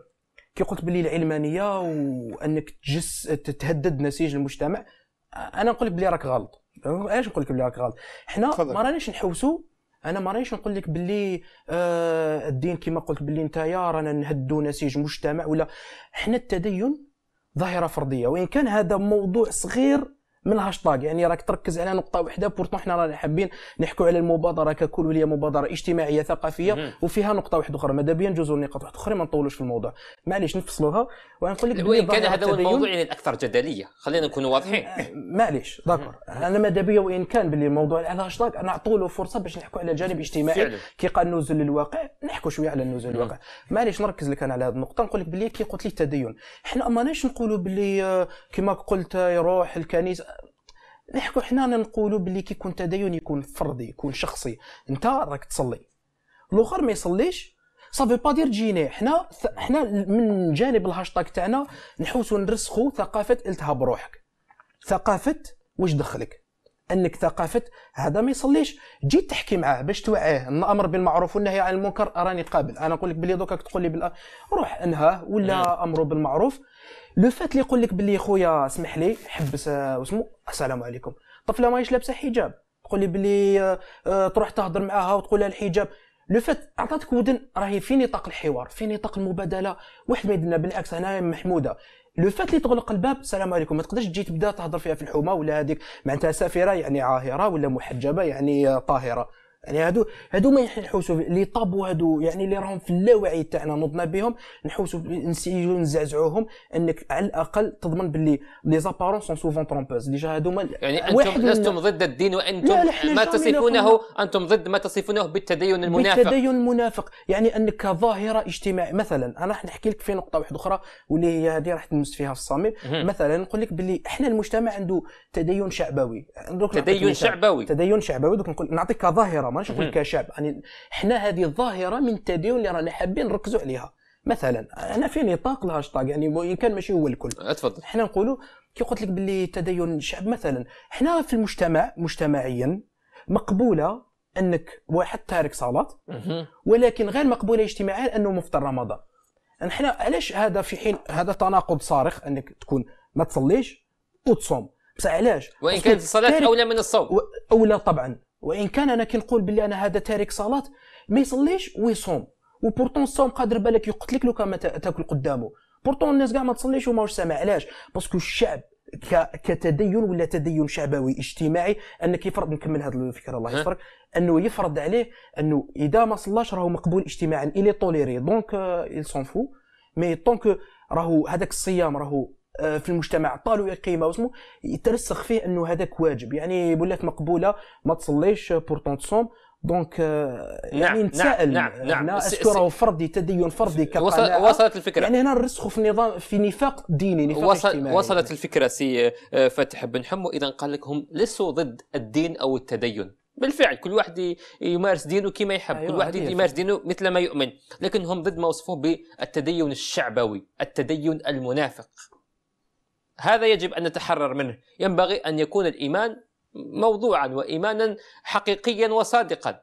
كي قلت باللي العلمانيه وانك تجس تهدد نسيج المجتمع انا نقول لك بلي راك غلط علاش نقول لك بلي راك غلط حنا ما رانيش نحوسوا انا ما رانيش نقول لك باللي آه الدين كما قلت باللي نتايا رانا نهدوا نسيج مجتمع ولا حنا التدين ظاهره فرديه وان كان هذا موضوع صغير من الهاشتاج يعني راك تركز على نقطه واحده بورتو حنا رانا حابين نحكوا على المبادره ككل وهي مبادره اجتماعيه ثقافيه وفيها نقطه واحده اخرى ماذا بيا نجوزوا نقاط واحده اخرى ما نطولوش في الموضوع معليش نفصلوها ونقول لك وان كان هذا هو الموضوع يعني الاكثر جدليه خلينا نكونوا واضحين معليش داكور انا ماذا بيا وان كان باللي الموضوع على الهاشتاج نعطوا له فرصه باش نحكوا على الجانب الاجتماعي كي قال نزل للواقع نحكوا شويه على النزول للواقع معليش نركز لك انا على هذه النقطه نقول لك باللي كي قلت لي التدين حنا ماناش نقولوا باللي آه، كما قلت يروح الكنيسه نحكو حنا نقولوا باللي كي يكون تدين يكون فردي يكون شخصي انت راك تصلي الاخر ما يصليش صافي با دير تجينا حنا حنا من جانب الهاشتاغ تاعنا نحوسو نرسخو ثقافه التهاب روحك ثقافه واش دخلك انك ثقافه هذا ما يصليش تجي تحكي معاه باش توعيه الامر بالمعروف والنهي عن المنكر راني قابل انا نقول لك بلي دوكا تقول لي بالأ... روح انهاه ولا نعم. امره بالمعروف لو فات اللي يقول لك بلي خويا اسمح لي حبس واسمو السلام عليكم طفله ماهيش لابسه حجاب تقول لي بلي آه، آه، تروح تهضر معاها وتقول لها الحجاب لو فات عطاتك ودن راهي في نطاق الحوار في نطاق المبادله واحد ما يدنا بالعكس هنا محموده لو فات اللي تغلق الباب السلام عليكم ما تقدرش تجي تبدا تهضر فيها في الحومه ولا هذيك معناتها سافره يعني عاهره ولا محجبه يعني طاهره يعني هادو هادو ما نحوسوا لي طابو هادو يعني اللي راهم في اللاوعي تاعنا نضنا بهم نحوسوا نسيجوا نزعزعوهم انك على الاقل تضمن باللي لي زابارون سون سوفون ترومبوز ديجا هادو ما يعني انتم لستم ضد الدين وانتم ما تصفونه انتم ضد ما تصفونه بالتدين المنافق بالتدين المنافق يعني انك كظاهره اجتماعيه مثلا انا راح نحكي لك في نقطه واحده اخرى واللي هي هذه راح تمس فيها في الصميم مثلا نقول لك باللي احنا المجتمع عنده تدين شعبوي تدين شعبوي تدين شعبوي دوك نقول نعطيك كظاهره مانيش نقول كشعب يعني حنا هذه الظاهره من التدين اللي رانا حابين نركزوا عليها مثلا انا في نطاق الهاشتاغ يعني وان كان ماشي هو الكل آه، تفضل حنا نقولوا كي قلت لك باللي تدين الشعب مثلا حنا في المجتمع مجتمعيا مقبوله انك واحد تارك صلاه ولكن غير مقبوله اجتماعيا انه مفطر رمضان احنا يعني علاش هذا في حين هذا تناقض صارخ انك تكون ما تصليش وتصوم بصح علاش وان كانت الصلاه اولى من الصوم اولى طبعا وان كان انا كنقول بلي باللي انا هذا تارك صلاه ما يصليش ويصوم وبورتون الصوم قادر بالك يقتلك لو كان تاكل قدامه بورتون الناس كاع ما تصليش وما سامع علاش باسكو الشعب كتدين ولا تدين شعبوي اجتماعي انك يفرض نكمل هذه الفكره الله أه. يسترك انه يفرض عليه انه اذا ما صلاش راهو مقبول اجتماعا الي طوليري دونك يل سون فو مي طونك راهو هذاك الصيام راهو آه، في المجتمع طالوا قيمه واسمو يترسخ فيه انه هذاك واجب يعني ولات مقبوله ما تصليش بورتون تصوم دونك يعني نعم، نتساءل نعم نعم, نعم. اسكو راهو فردي تدين فردي كقناعه وصلت الفكره يعني هنا نرسخوا في نظام في نفاق ديني نفاق وصل اجتماعي وصلت يعني. الفكره سي آه، فتح بن حمو اذا قال لك هم لسوا ضد الدين او التدين بالفعل كل واحد يمارس دينه كما يحب أيوة كل واحد يمارس دينه مثل ما يؤمن لكن هم ضد ما وصفوه بالتدين الشعبوي التدين المنافق هذا يجب أن نتحرر منه ينبغي أن يكون الإيمان موضوعا وإيمانا حقيقيا وصادقا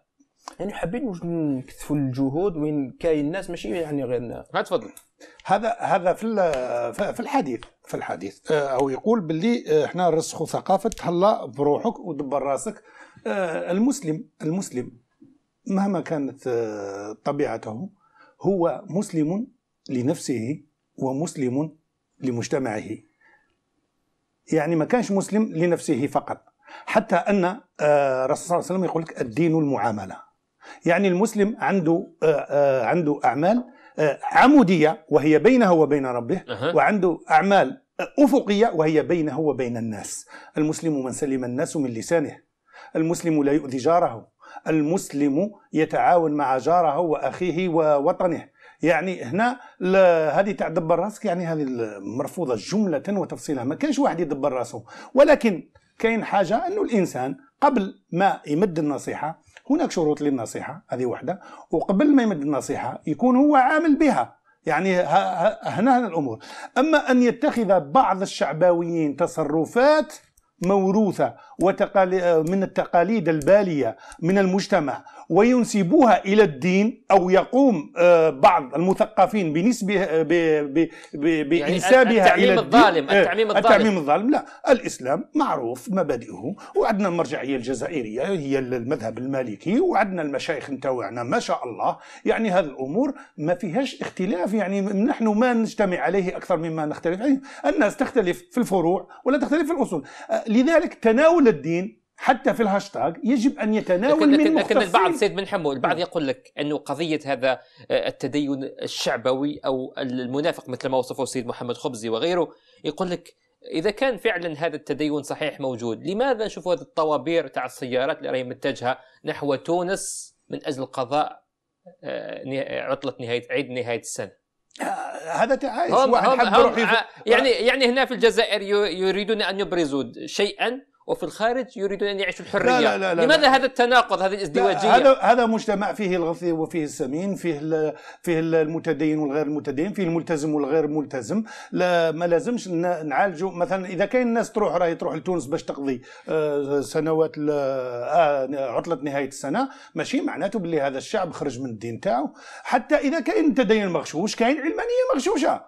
يعني حابين نكثفوا الجهود وين كاين الناس ماشي يعني غير تفضل هذا هذا في في الحديث في الحديث آه، او يقول باللي آه، احنا رسخوا ثقافه تهلا بروحك ودبر راسك آه، المسلم المسلم مهما كانت طبيعته هو مسلم لنفسه ومسلم لمجتمعه يعني ما كانش مسلم لنفسه فقط حتى أن آه، الرسول صلى الله عليه وسلم يقول لك الدين المعاملة يعني المسلم عنده آه، آه، عنده أعمال عمودية وهي بينه وبين ربه وعنده أعمال أفقية وهي بينه وبين الناس المسلم من سلم الناس من لسانه المسلم لا يؤذي جاره المسلم يتعاون مع جاره وأخيه ووطنه يعني هنا هذه تاع دبر راسك يعني هذه مرفوضه جمله وتفصيلها ما كانش واحد يدبر راسه ولكن كاين حاجه انه الانسان قبل ما يمد النصيحه هناك شروط للنصيحه هذه واحده وقبل ما يمد النصيحه يكون هو عامل بها يعني هنا الامور اما ان يتخذ بعض الشعباويين تصرفات موروثه من التقاليد البالية من المجتمع وينسبوها إلى الدين أو يقوم آه، بعض المثقفين بنسبة آه، يعني بإنسابها يعني إلى الدين الظالم آه، التعميم الظالم التعميم الظالم لا الإسلام معروف مبادئه وعندنا المرجعية الجزائرية هي المذهب المالكي وعندنا المشايخ نتاوعنا ما شاء الله يعني هذه الأمور ما فيهاش اختلاف يعني نحن ما نجتمع عليه أكثر مما نختلف عليه الناس تختلف في الفروع ولا تختلف في الأصول لذلك تناول الدين حتى في الهاشتاج يجب ان يتناول لكن من لكن البعض سيد بن حمو البعض نعم. يقول لك انه قضيه هذا آه، التدين الشعبوي او المنافق مثل ما وصفه السيد محمد خبزي وغيره يقول لك اذا كان فعلا هذا التدين صحيح موجود لماذا نشوف هذه الطوابير تاع السيارات اللي راهي متجهه نحو تونس من اجل قضاء آه، عطله نهايه عيد نهايه السنه آه، هذا تعايش واحد حب يروح يعني يعني هنا في الجزائر يريدون ان يبرزوا شيئا وفي الخارج يريدون ان يعيشوا الحريه لا لا لا, لماذا لا هذا التناقض هذه الازدواجيه هذا هذا مجتمع فيه الغثي وفيه السمين فيه فيه المتدين والغير المتدين فيه الملتزم والغير ملتزم لا ما لازمش نعالجوا مثلا اذا كاين الناس تروح راهي تروح لتونس باش تقضي آه، سنوات آه، عطله نهايه السنه ماشي معناته باللي هذا الشعب خرج من الدين تاعو حتى اذا كاين تدين مغشوش كاين علمانيه مغشوشه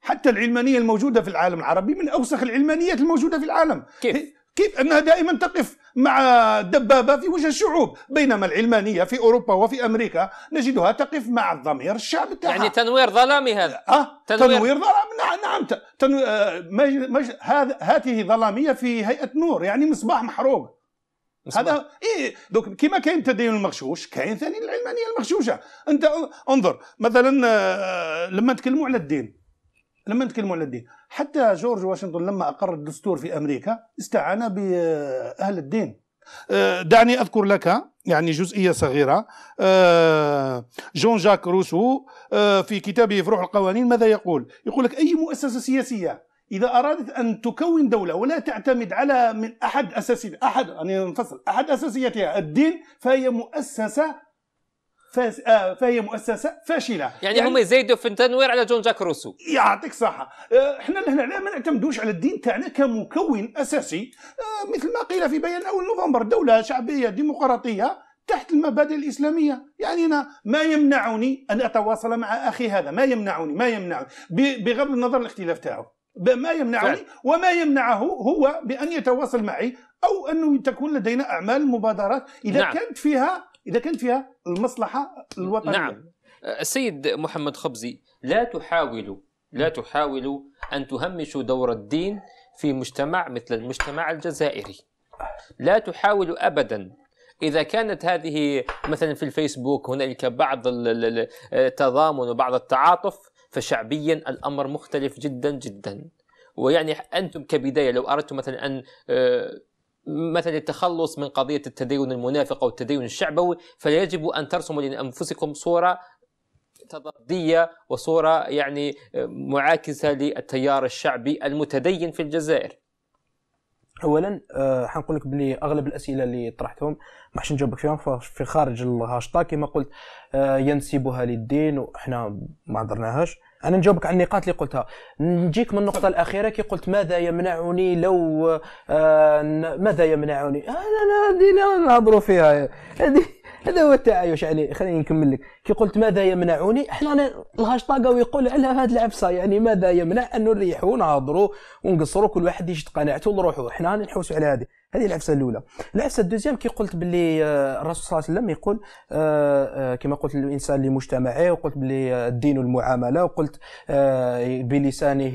حتى العلمانيه الموجوده في العالم العربي من اوسخ العلمانيات الموجوده في العالم كيف كيف أنها دائما تقف مع دبابة في وجه الشعوب بينما العلمانية في أوروبا وفي أمريكا نجدها تقف مع الضمير الشعب تاعها يعني تنوير ظلامي هذا أه تنوير, تنوير ظلام نعم نعم تنو... آه، مج... مج... هذ... هاته ظلامية في هيئة نور يعني مصباح محروق مصباح. هذا ايه دوك كيما كاين التدين المغشوش كاين ثاني العلمانيه المغشوشه انت انظر مثلا آه، لما تكلموا على الدين لما نتكلموا على الدين حتى جورج واشنطن لما اقر الدستور في امريكا استعان باهل الدين أه، دعني اذكر لك يعني جزئيه صغيره أه، جون جاك روسو أه، في كتابه فروع القوانين ماذا يقول يقول لك اي مؤسسه سياسيه اذا ارادت ان تكون دوله ولا تعتمد على من احد اساسي احد يعني انفصل احد اساسياتها الدين فهي مؤسسه آه، فهي مؤسسه فاشله يعني, يعني هم يزيدوا في التنوير على جون جاك روسو يعطيك الصحه آه، احنا لهنا لا ما نعتمدوش على الدين تاعنا كمكون اساسي آه، مثل ما قيل في بيان اول نوفمبر دوله شعبيه ديمقراطيه تحت المبادئ الإسلامية يعني أنا ما يمنعني أن أتواصل مع أخي هذا ما يمنعني ما يمنعني بغض النظر الاختلاف تاعه ما يمنعني وما يمنعه هو بأن يتواصل معي أو أنه تكون لدينا أعمال مبادرات إذا نعم. كانت فيها اذا كان فيها المصلحه الوطنيه نعم السيد محمد خبزي لا تحاولوا لا تحاولوا ان تهمشوا دور الدين في مجتمع مثل المجتمع الجزائري لا تحاولوا ابدا اذا كانت هذه مثلا في الفيسبوك هنالك بعض التضامن وبعض التعاطف فشعبيا الامر مختلف جدا جدا ويعني انتم كبدايه لو اردتم مثلا ان آه، مثلا التخلص من قضية التدين المنافق أو التدين الشعبوي فيجب أن ترسموا لأنفسكم صورة تضادية وصورة يعني معاكسة للتيار الشعبي المتدين في الجزائر اولا آه، حنقول لك بلي اغلب الاسئله اللي طرحتهم ما حش نجاوبك فيهم في خارج الهاشتاج كما قلت آه، ينسبها للدين وحنا ما درناهاش انا نجاوبك على النقاط اللي قلتها نجيك من النقطه الاخيره كي قلت ماذا يمنعني لو آه ماذا يمنعني انا آه، هذه نهضروا فيها هذه هذا هو التعايش يعني خليني نكمل لك كي قلت ماذا يمنعني احنا الهاشتاغ ويقول على هذه العفسه يعني ماذا يمنع ان نريحوا نهضروا ونقصروا كل واحد يجد قناعته لروحه احنا نحوسوا على هذه هذه العفسه الاولى العفسه الدوزيام كي قلت باللي آه، الرسول صلى الله عليه وسلم يقول آه، آه، كما قلت الانسان لمجتمعه وقلت باللي الدين المعامله وقلت بلسانه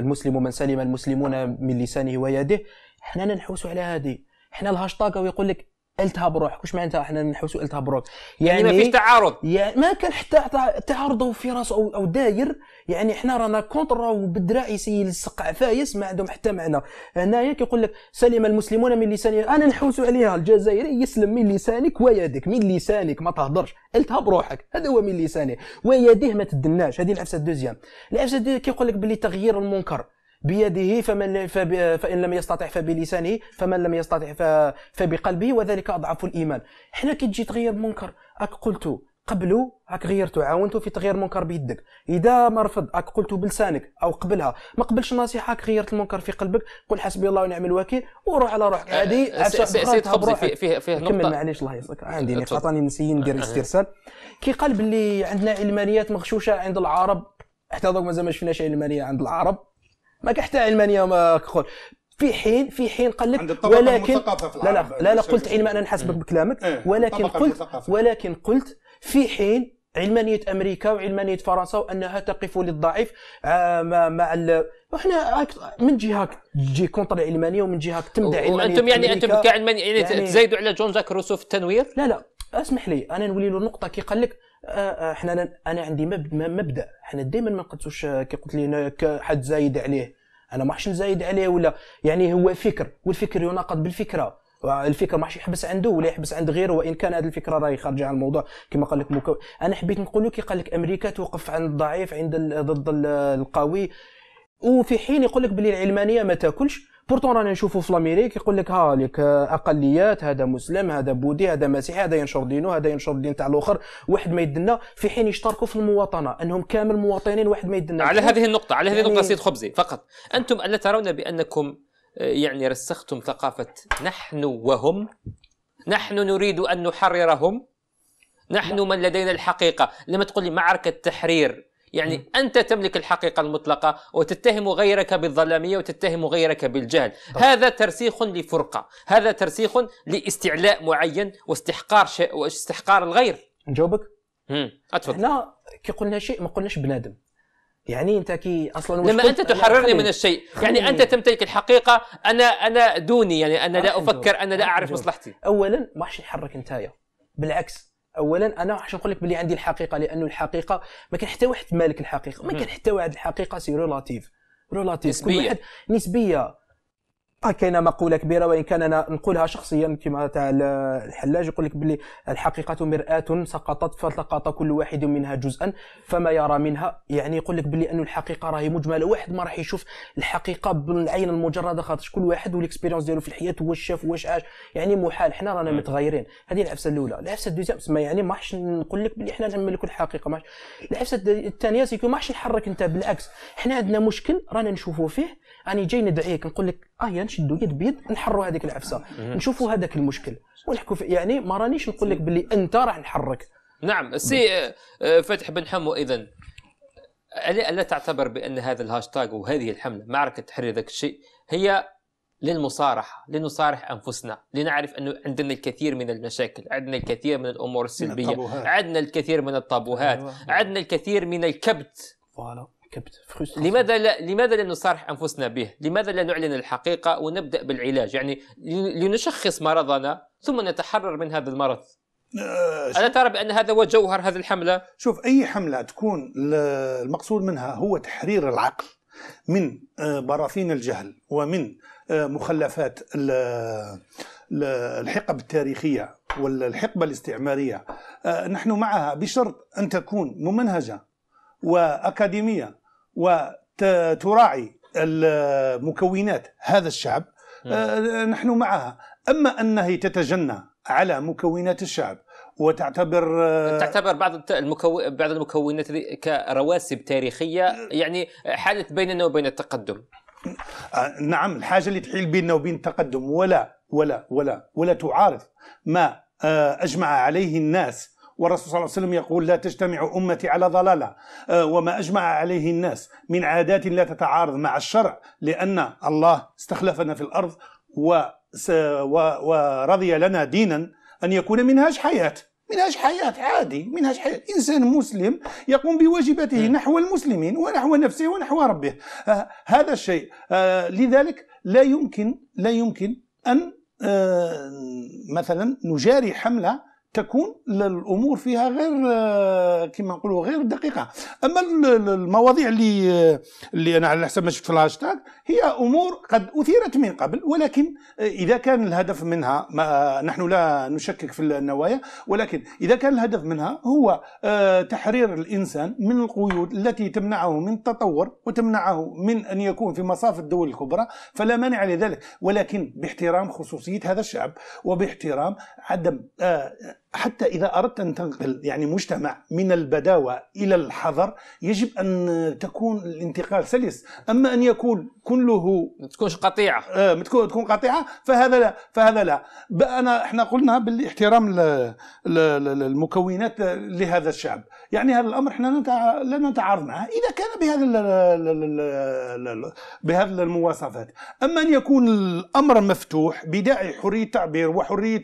المسلم من سلم المسلمون من لسانه ويده حنا نحوسوا على هذه حنا الهاشتاغ ويقول لك التهاب روحك وش معناتها احنا نحوسوا التهاب روح يعني, يعني ما يعني فيش تعارض يعني ما كان حتى تعارضوا في راسه او, أو داير يعني احنا رانا كونتر راهو بالدراع السقع فايس ما عندهم حتى معنى هنايا كيقول لك سلم المسلمون من لسان انا نحوس عليها الجزائري يسلم من لسانك ويدك من لسانك ما تهضرش التهاب روحك هذا هو من لسانه ويديه ما تدناش هذه العفسه الدوزيام العفسه الدوزيام كيقول لك بلي تغيير المنكر بيده فمن فان لم يستطع فبلسانه فمن لم يستطع فبقلبه وذلك اضعف الايمان حنا كي تجي تغير منكر اك قلت قبله راك غيرتو عاونتو في تغيير منكر بيدك اذا ما رفض راك قلتو بلسانك او قبلها ما قبلش النصيحه راك غيرت المنكر في قلبك قل حسبي الله ونعم الوكيل وروح على روحك عادي سيد خبزي فيه فيه, في نقطه كمل معليش الله يسلمك آه، عندي آه، نقطه راني نسي ندير استرسال آه، كي قال باللي عندنا علمانيات مغشوشه عند العرب حتى دوك مازال ما شفناش علمانيه عند العرب ما كحتى علمانيه ما كخول في حين في حين قال لك ولكن لا لا لا, لا قلت علما انا نحسبك بكلامك إيه، ولكن قلت ولكن قلت في حين علمانيه امريكا وعلمانيه فرنسا وانها تقف للضعيف آه، مع وحنا من جهه تجي كونتر العلمانيه ومن جهه تمدع علمانيه وانتم يعني انتم كعلمانيه يعني, يعني تزايدوا على جون جاك روسو في التنوير؟ لا لا اسمح لي انا نولي له نقطه كي قال لك آه، آه، احنا انا عندي مبدا احنا دائما ما نقدسوش كي قلت لي حد زايد عليه انا حش نزايد عليه ولا يعني هو فكر والفكر يناقض بالفكره الفكره حش يحبس عنده ولا يحبس عند غيره وان كان هذه الفكره راهي خارجه عن الموضوع كما قال لك مكو... انا حبيت نقول لك قال لك امريكا توقف عند الضعيف عند ضد القوي وفي حين يقول لك بلي العلمانيه ما تاكلش بورتون رانا نشوفوا في لاميريك يقول لك ها لك اقليات هذا مسلم هذا بوذي هذا مسيحي هذا ينشر دينه هذا ينشر الدين تاع الاخر واحد ما يدنا في حين يشتركوا في المواطنه انهم كامل مواطنين واحد ما يدنا على هذه النقطه على هذه يعني... النقطه سيد خبزي فقط انتم الا ترون بانكم آه، يعني رسختم ثقافه نحن وهم نحن نريد ان نحررهم نحن من لدينا الحقيقه لما تقول لي معركه تحرير يعني نعم. أنت تملك الحقيقة المطلقة وتتهم غيرك بالظلامية وتتهم غيرك بالجهل طب. هذا ترسيخ لفرقة هذا ترسيخ لاستعلاء معين واستحقار شيء واستحقار الغير نجاوبك؟ اتفضل هنا كي قلنا شيء ما قلناش بنادم يعني انت كي اصلا لما انت تحررني من الشيء يعني انت تمتلك الحقيقه انا انا دوني يعني انا لا افكر انا لا اعرف مصلحتي اولا ما راحش يحرك نتايا بالعكس اولا انا باش نقول لك بلي عندي الحقيقه لانه الحقيقه ما كان حتى واحد مالك الحقيقه ما كان حتى واحد الحقيقه سي ريلاتيف ريلاتيف كل واحد نسبيه اه كاينه مقوله كبيره وان كان انا نقولها شخصيا كما تاع الحلاج يقول لك بلي الحقيقه مراه سقطت فسقط كل واحد منها جزءا فما يرى منها يعني يقول لك بلي انه الحقيقه راهي مجمله واحد ما راح يشوف الحقيقه بالعين المجرده خاطر كل واحد والاكسبيريونس ديالو في الحياه واش شاف واش عاش يعني محال حنا رانا متغيرين هذه العفسه الاولى العفسه الدوزيام ما يعني ما حش نقول لك بلي حنا نملك الحقيقه ماش العفسه الثانيه سيكو ما حش نحرك انت بالعكس حنا عندنا مشكل رانا نشوفوا فيه راني جاي ندعيك نقول لك اه هي يعني نشدو يد بيد نحروا هذيك العفسه نشوفوا هذاك المشكل ونحكوا يعني ما رانيش نقول لك باللي انت راح نحرك نعم السي آه، آه، فتح بن حمو اذا الا تعتبر بان هذا الهاشتاج وهذه الحمله معركه تحرير ذاك الشيء هي للمصارحة لنصارح أنفسنا لنعرف أنه عندنا الكثير من المشاكل عندنا الكثير من الأمور السلبية عندنا الكثير من الطابوهات أيوة. عندنا الكثير من الكبت فوالا كبت لماذا لا لماذا لا نصارح انفسنا به؟ لماذا لا نعلن الحقيقه ونبدا بالعلاج؟ يعني لنشخص مرضنا ثم نتحرر من هذا المرض. آه، ألا ترى بأن هذا هو جوهر هذه الحملة؟ شوف أي حملة تكون المقصود منها هو تحرير العقل من آه، براثين الجهل ومن آه، مخلفات الحقب التاريخية والحقبة الاستعمارية نحن معها بشرط أن تكون ممنهجة وأكاديمية وتراعي مكونات هذا الشعب آه، نحن معها اما انها تتجنى على مكونات الشعب وتعتبر آه، تعتبر بعض المكو... بعض المكونات كرواسب تاريخيه يعني حالت بيننا وبين التقدم آه، نعم الحاجه اللي تحيل بيننا وبين التقدم ولا ولا ولا ولا تعارض ما اجمع عليه الناس والرسول صلى الله عليه وسلم يقول لا تجتمع أمتي على ضلالة آه، وما أجمع عليه الناس من عادات لا تتعارض مع الشرع لأن الله استخلفنا في الأرض ورضي لنا دينا أن يكون منهاج حياة منهاج حياة عادي منهاج حياة إنسان مسلم يقوم بواجباته نحو المسلمين ونحو نفسه ونحو ربه آه، هذا الشيء آه، لذلك لا يمكن لا يمكن أن مثلا نجاري حملة تكون الامور فيها غير آه، كما نقولوا غير دقيقه اما المواضيع اللي آه، اللي انا على حسب ما شفت في الهاشتاج هي امور قد اثيرت من قبل ولكن آه، اذا كان الهدف منها ما نحن لا نشكك في النوايا ولكن اذا كان الهدف منها هو تحرير الانسان من القيود التي تمنعه من التطور وتمنعه من ان يكون في مصاف الدول الكبرى فلا مانع لذلك ولكن باحترام خصوصيه هذا الشعب وباحترام عدم حتى إذا أردت أن تنقل يعني مجتمع من البداوة إلى الحذر يجب أن تكون الانتقال سلس أما أن يكون كله ما تكونش قطيعة آه تكون قطيعة فهذا لا فهذا لا أنا احنا قلنا بالاحترام المكونات لهذا الشعب يعني هذا الأمر احنا لا نتعارض معه إذا كان بهذا بهذا المواصفات أما أن يكون الأمر مفتوح بداعي حرية التعبير وحرية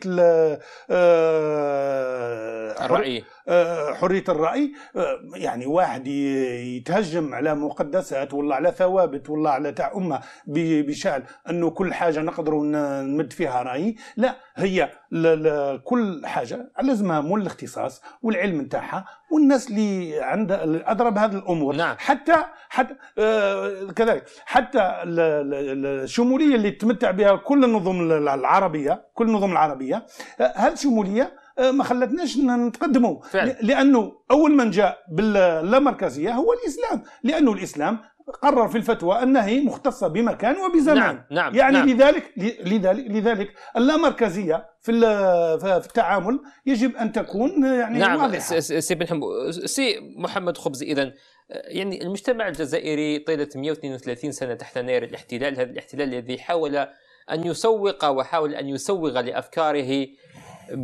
آه، آه، الرأي آه، حرية الرأي آه، يعني واحد يتهجم على مقدسات ولا على ثوابت ولا على تاع أمة بشأن أنه كل حاجة نقدروا نمد فيها رأي لا هي كل حاجة لازمها مول الاختصاص والعلم نتاعها والناس اللي عندها الأدرى بهذه الأمور نعم. حتى حتى كذلك حتى الشمولية اللي تمتع بها كل النظم العربية كل النظم العربية هذه الشمولية آه، ما خلتناش نتقدموا لانه اول من جاء باللامركزيه هو الاسلام لانه الاسلام قرر في الفتوى انها مختصه بمكان وبزمان نعم نعم يعني نعم لذلك لذلك لذلك اللامركزيه في في التعامل يجب ان تكون آه، يعني نعم واضحه سي بن سي محمد خبز اذا آه، يعني المجتمع الجزائري طيله 132 سنه تحت نير الاحتلال هذا الاحتلال الذي حاول ان يسوق وحاول ان يسوغ لافكاره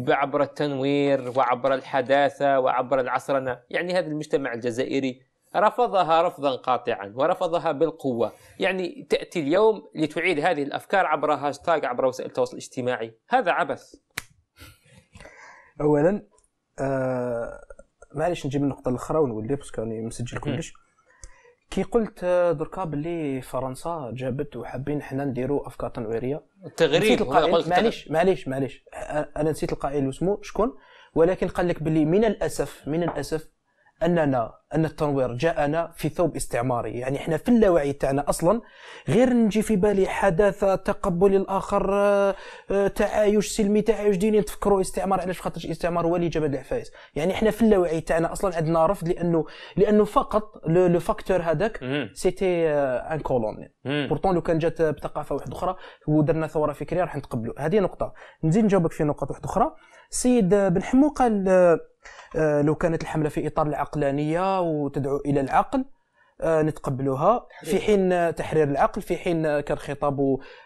عبر التنوير وعبر الحداثة وعبر العصرنة يعني هذا المجتمع الجزائري رفضها رفضا قاطعا ورفضها بالقوة يعني تأتي اليوم لتعيد هذه الأفكار عبر هاشتاج عبر وسائل التواصل الاجتماعي هذا عبث أولا آه معلش نجيب النقطة الأخرى ونولي بس راني مسجل كلش كي قلت آه، دركا باللي فرنسا جابت وحابين حنا نديروا افكار تنويريه القائل معليش معليش معليش انا نسيت القائل واسمه شكون ولكن قال لك باللي من الاسف من الاسف اننا ان التنوير جاءنا في ثوب استعماري يعني احنا في اللاوعي تاعنا اصلا غير نجي في بالي حداثه تقبل الاخر آه، آه، تعايش سلمي تعايش ديني نتفكروا استعمار علاش خاطر الاستعمار هو اللي جاب العفايس يعني احنا في اللاوعي تاعنا اصلا عندنا رفض لانه لانه فقط لو فاكتور هذاك سيتي ان كولون بورتون لو كان جات بثقافه واحده اخرى ودرنا ثوره فكريه راح نتقبلوا هذه نقطه نزيد نجاوبك في نقط واحده اخرى السيد بن حمو قال آه، لو كانت الحمله في اطار العقلانيه وتدعو الى العقل آه، نتقبلوها في حين تحرير العقل في حين كان خطاب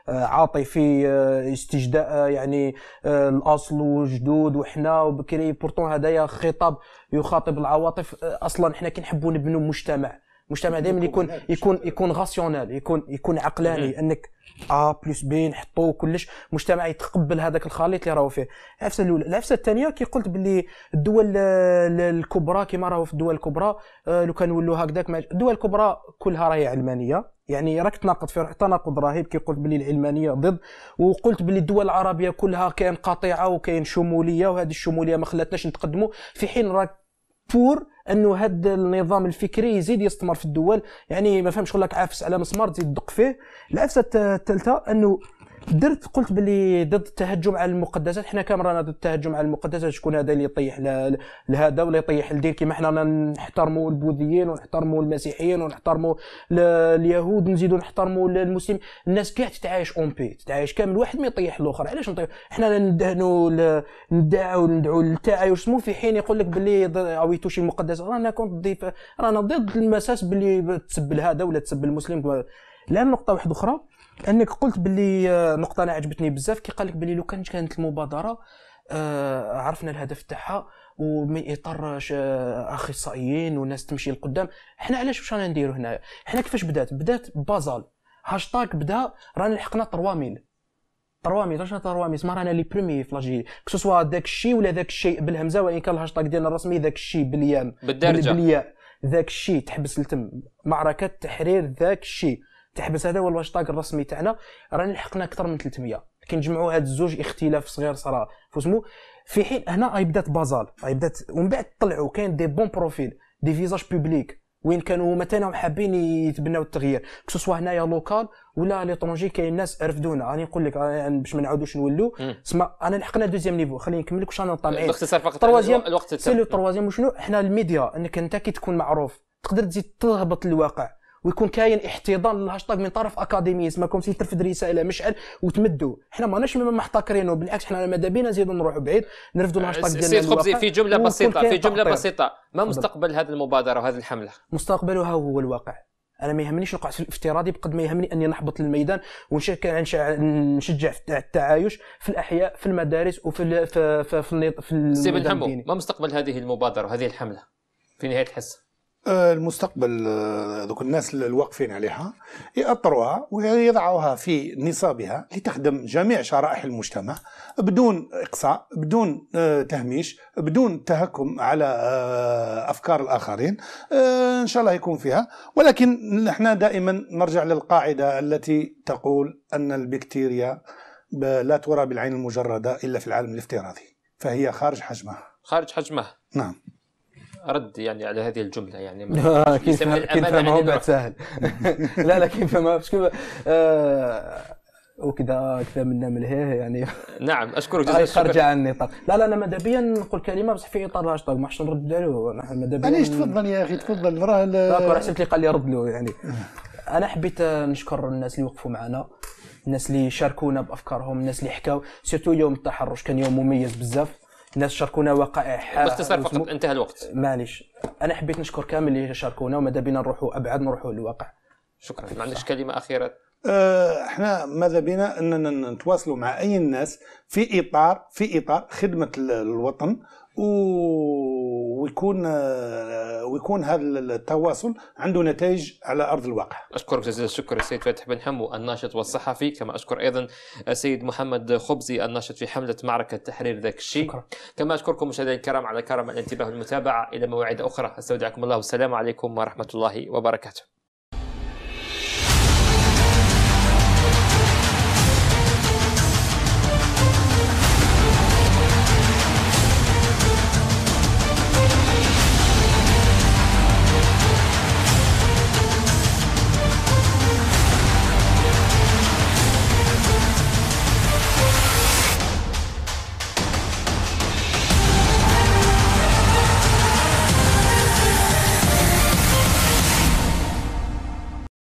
آه، عاطفي استجداء يعني الاصل وجدود وحنا وبكري بورتون هذايا خطاب يخاطب العواطف اصلا حنا كنحبوا نبنوا مجتمع مجتمع دائما يكون يكون يكون غاسيونال يكون يكون عقلاني انك ا بلس بي نحطوه كلش مجتمع يتقبل هذاك الخليط اللي راهو فيه العفسه الاولى العفسه الثانيه كي قلت باللي الدول الكبرى كيما راهو في الدول الكبرى آه، لو كان ولوا هكذاك الدول الكبرى كلها راهي علمانيه يعني راك تناقض في تناقض رهيب كي قلت باللي العلمانيه ضد وقلت باللي الدول العربيه كلها كاين قطيعه وكاين شموليه وهذه الشموليه ما خلاتناش نتقدموا في حين راك بور انه هذا النظام الفكري يزيد يستمر في الدول يعني ما فهمش يقول لك عافس على مسمار تزيد تدق فيه العفسه الثالثه انه درت قلت باللي ضد التهجم على المقدسات حنا كامل رانا ضد التهجم على المقدسات شكون هذا اللي يطيح لهذا ولا يطيح لدين كيما حنا نحترموا البوذيين ونحترموا المسيحيين ونحترموا اليهود ونزيدوا نحترموا المسلم الناس كاع تتعايش اون بي تتعايش كامل واحد ما يطيح الاخر علاش نطيح حنا ندهنوا ندعوا ندعوا للتعايش سمو في حين يقول لك باللي او يتوشي المقدس رانا كنت ضد رانا ضد المساس باللي تسب هذا ولا تسب المسلم لا نقطه واحده اخرى انك قلت باللي آه، نقطه انا عجبتني بزاف كي قال لك باللي لو كانت كانت المبادره آه عرفنا الهدف تاعها ومن اطار آه، آه، اخصائيين وناس تمشي لقدام حنا علاش واش رانا نديرو هنايا حنا كيفاش بدات بدات بازال هاشتاغ بدا رانا لحقنا 3000 3000 واش 3000 تما رانا لي برومي في لاجيري كسوا داك الشيء ولا داك الشيء بالهمزه وان كان الهاشتاغ ديالنا الرسمي داك الشيء باليام بالدرجه بالياء ذاك الشيء تحبس التم معركه تحرير ذاك الشيء تحبس هذا هو الهاشتاغ الرسمي تاعنا رانا لحقنا اكثر من 300 كنجمعوا هاد الزوج اختلاف صغير صرا فسمو في حين هنا بدات بازال بدات ومن بعد طلعوا كاين دي بون بروفيل دي فيزاج بوبليك وين كانوا مثلا حابين يتبناو التغيير كسوا هنايا لوكال ولا ليترونجي كاين ناس رفدونا راني نقول لك آه، باش ما نعاودوش نولوا سما انا لحقنا دوزيام نيفو خليني نكمل لك واش انا طامعين باختصار فقط تروازيام الوقت سي لو تروازيام وشنو حنا الميديا انك انت كي تكون معروف تقدر تزيد تهبط للواقع ويكون كاين احتضان للهاشتاغ من طرف اكاديميين ما كومسي ترفد رساله مشعل وتمدوا حنا ماناش محتكرينه بالعكس حنا ماذا بينا نزيدوا نروحوا بعيد نرفدوا الهاشتاغ ديالنا سيد خبزي في جمله بسيطه في جمله تقطير. بسيطه ما مستقبل هذه المبادره وهذه الحمله مستقبلها هو الواقع انا ما يهمنيش نقع في الافتراضي بقد ما يهمني اني نحبط للميدان ونشجع التعايش في الاحياء في المدارس وفي في في في في, في, في, في في, بن حمو ما مستقبل هذه المبادره وهذه الحمله في نهايه الحصه المستقبل ذوك آه، الناس الواقفين عليها يأطروها ويضعوها في نصابها لتخدم جميع شرائح المجتمع بدون إقصاء بدون آه، تهميش بدون تهكم على آه، أفكار الآخرين إن شاء الله يكون فيها ولكن احنا دائما نرجع للقاعدة التي تقول أن البكتيريا لا ترى بالعين المجردة إلا في العالم الافتراضي فهي خارج حجمها خارج حجمها نعم رد يعني على هذه الجمله يعني آه، كيف هو بعد سهل لا لا كيف ما باسكو وكذا كذا منا من هيه يعني نعم اشكرك جزيلا الشكر خرج عن النطاق لا لا انا ماذا بيا نقول كلمه بصح في اطار الهاشتاج ما حش نرد له ماذا بيا علاش تفضل يا اخي تفضل راه لا حسبت قال لي رد له يعني انا حبيت نشكر الناس اللي وقفوا معنا الناس اللي شاركونا بافكارهم الناس اللي حكاو سيرتو يوم التحرش كان يوم مميز بزاف الناس شاركونا وقائع باختصار آه، فقط انتهى الوقت معليش انا حبيت نشكر كامل اللي شاركونا وماذا بينا نروحوا ابعد نروحوا للواقع شكرا ما عندكش كلمه اخيره آه، احنا ماذا بنا اننا نتواصلوا مع اي الناس في اطار في اطار خدمه الوطن ويكون ويكون هذا التواصل عنده نتائج على ارض الواقع. اشكرك جزيل الشكر السيد فاتح بن حمو الناشط والصحفي كما اشكر ايضا السيد محمد خبزي الناشط في حمله معركه تحرير ذاك الشيء. شكرا. كما اشكركم مشاهدينا الكرام على كرم الانتباه والمتابعه الى مواعيد اخرى استودعكم الله والسلام عليكم ورحمه الله وبركاته.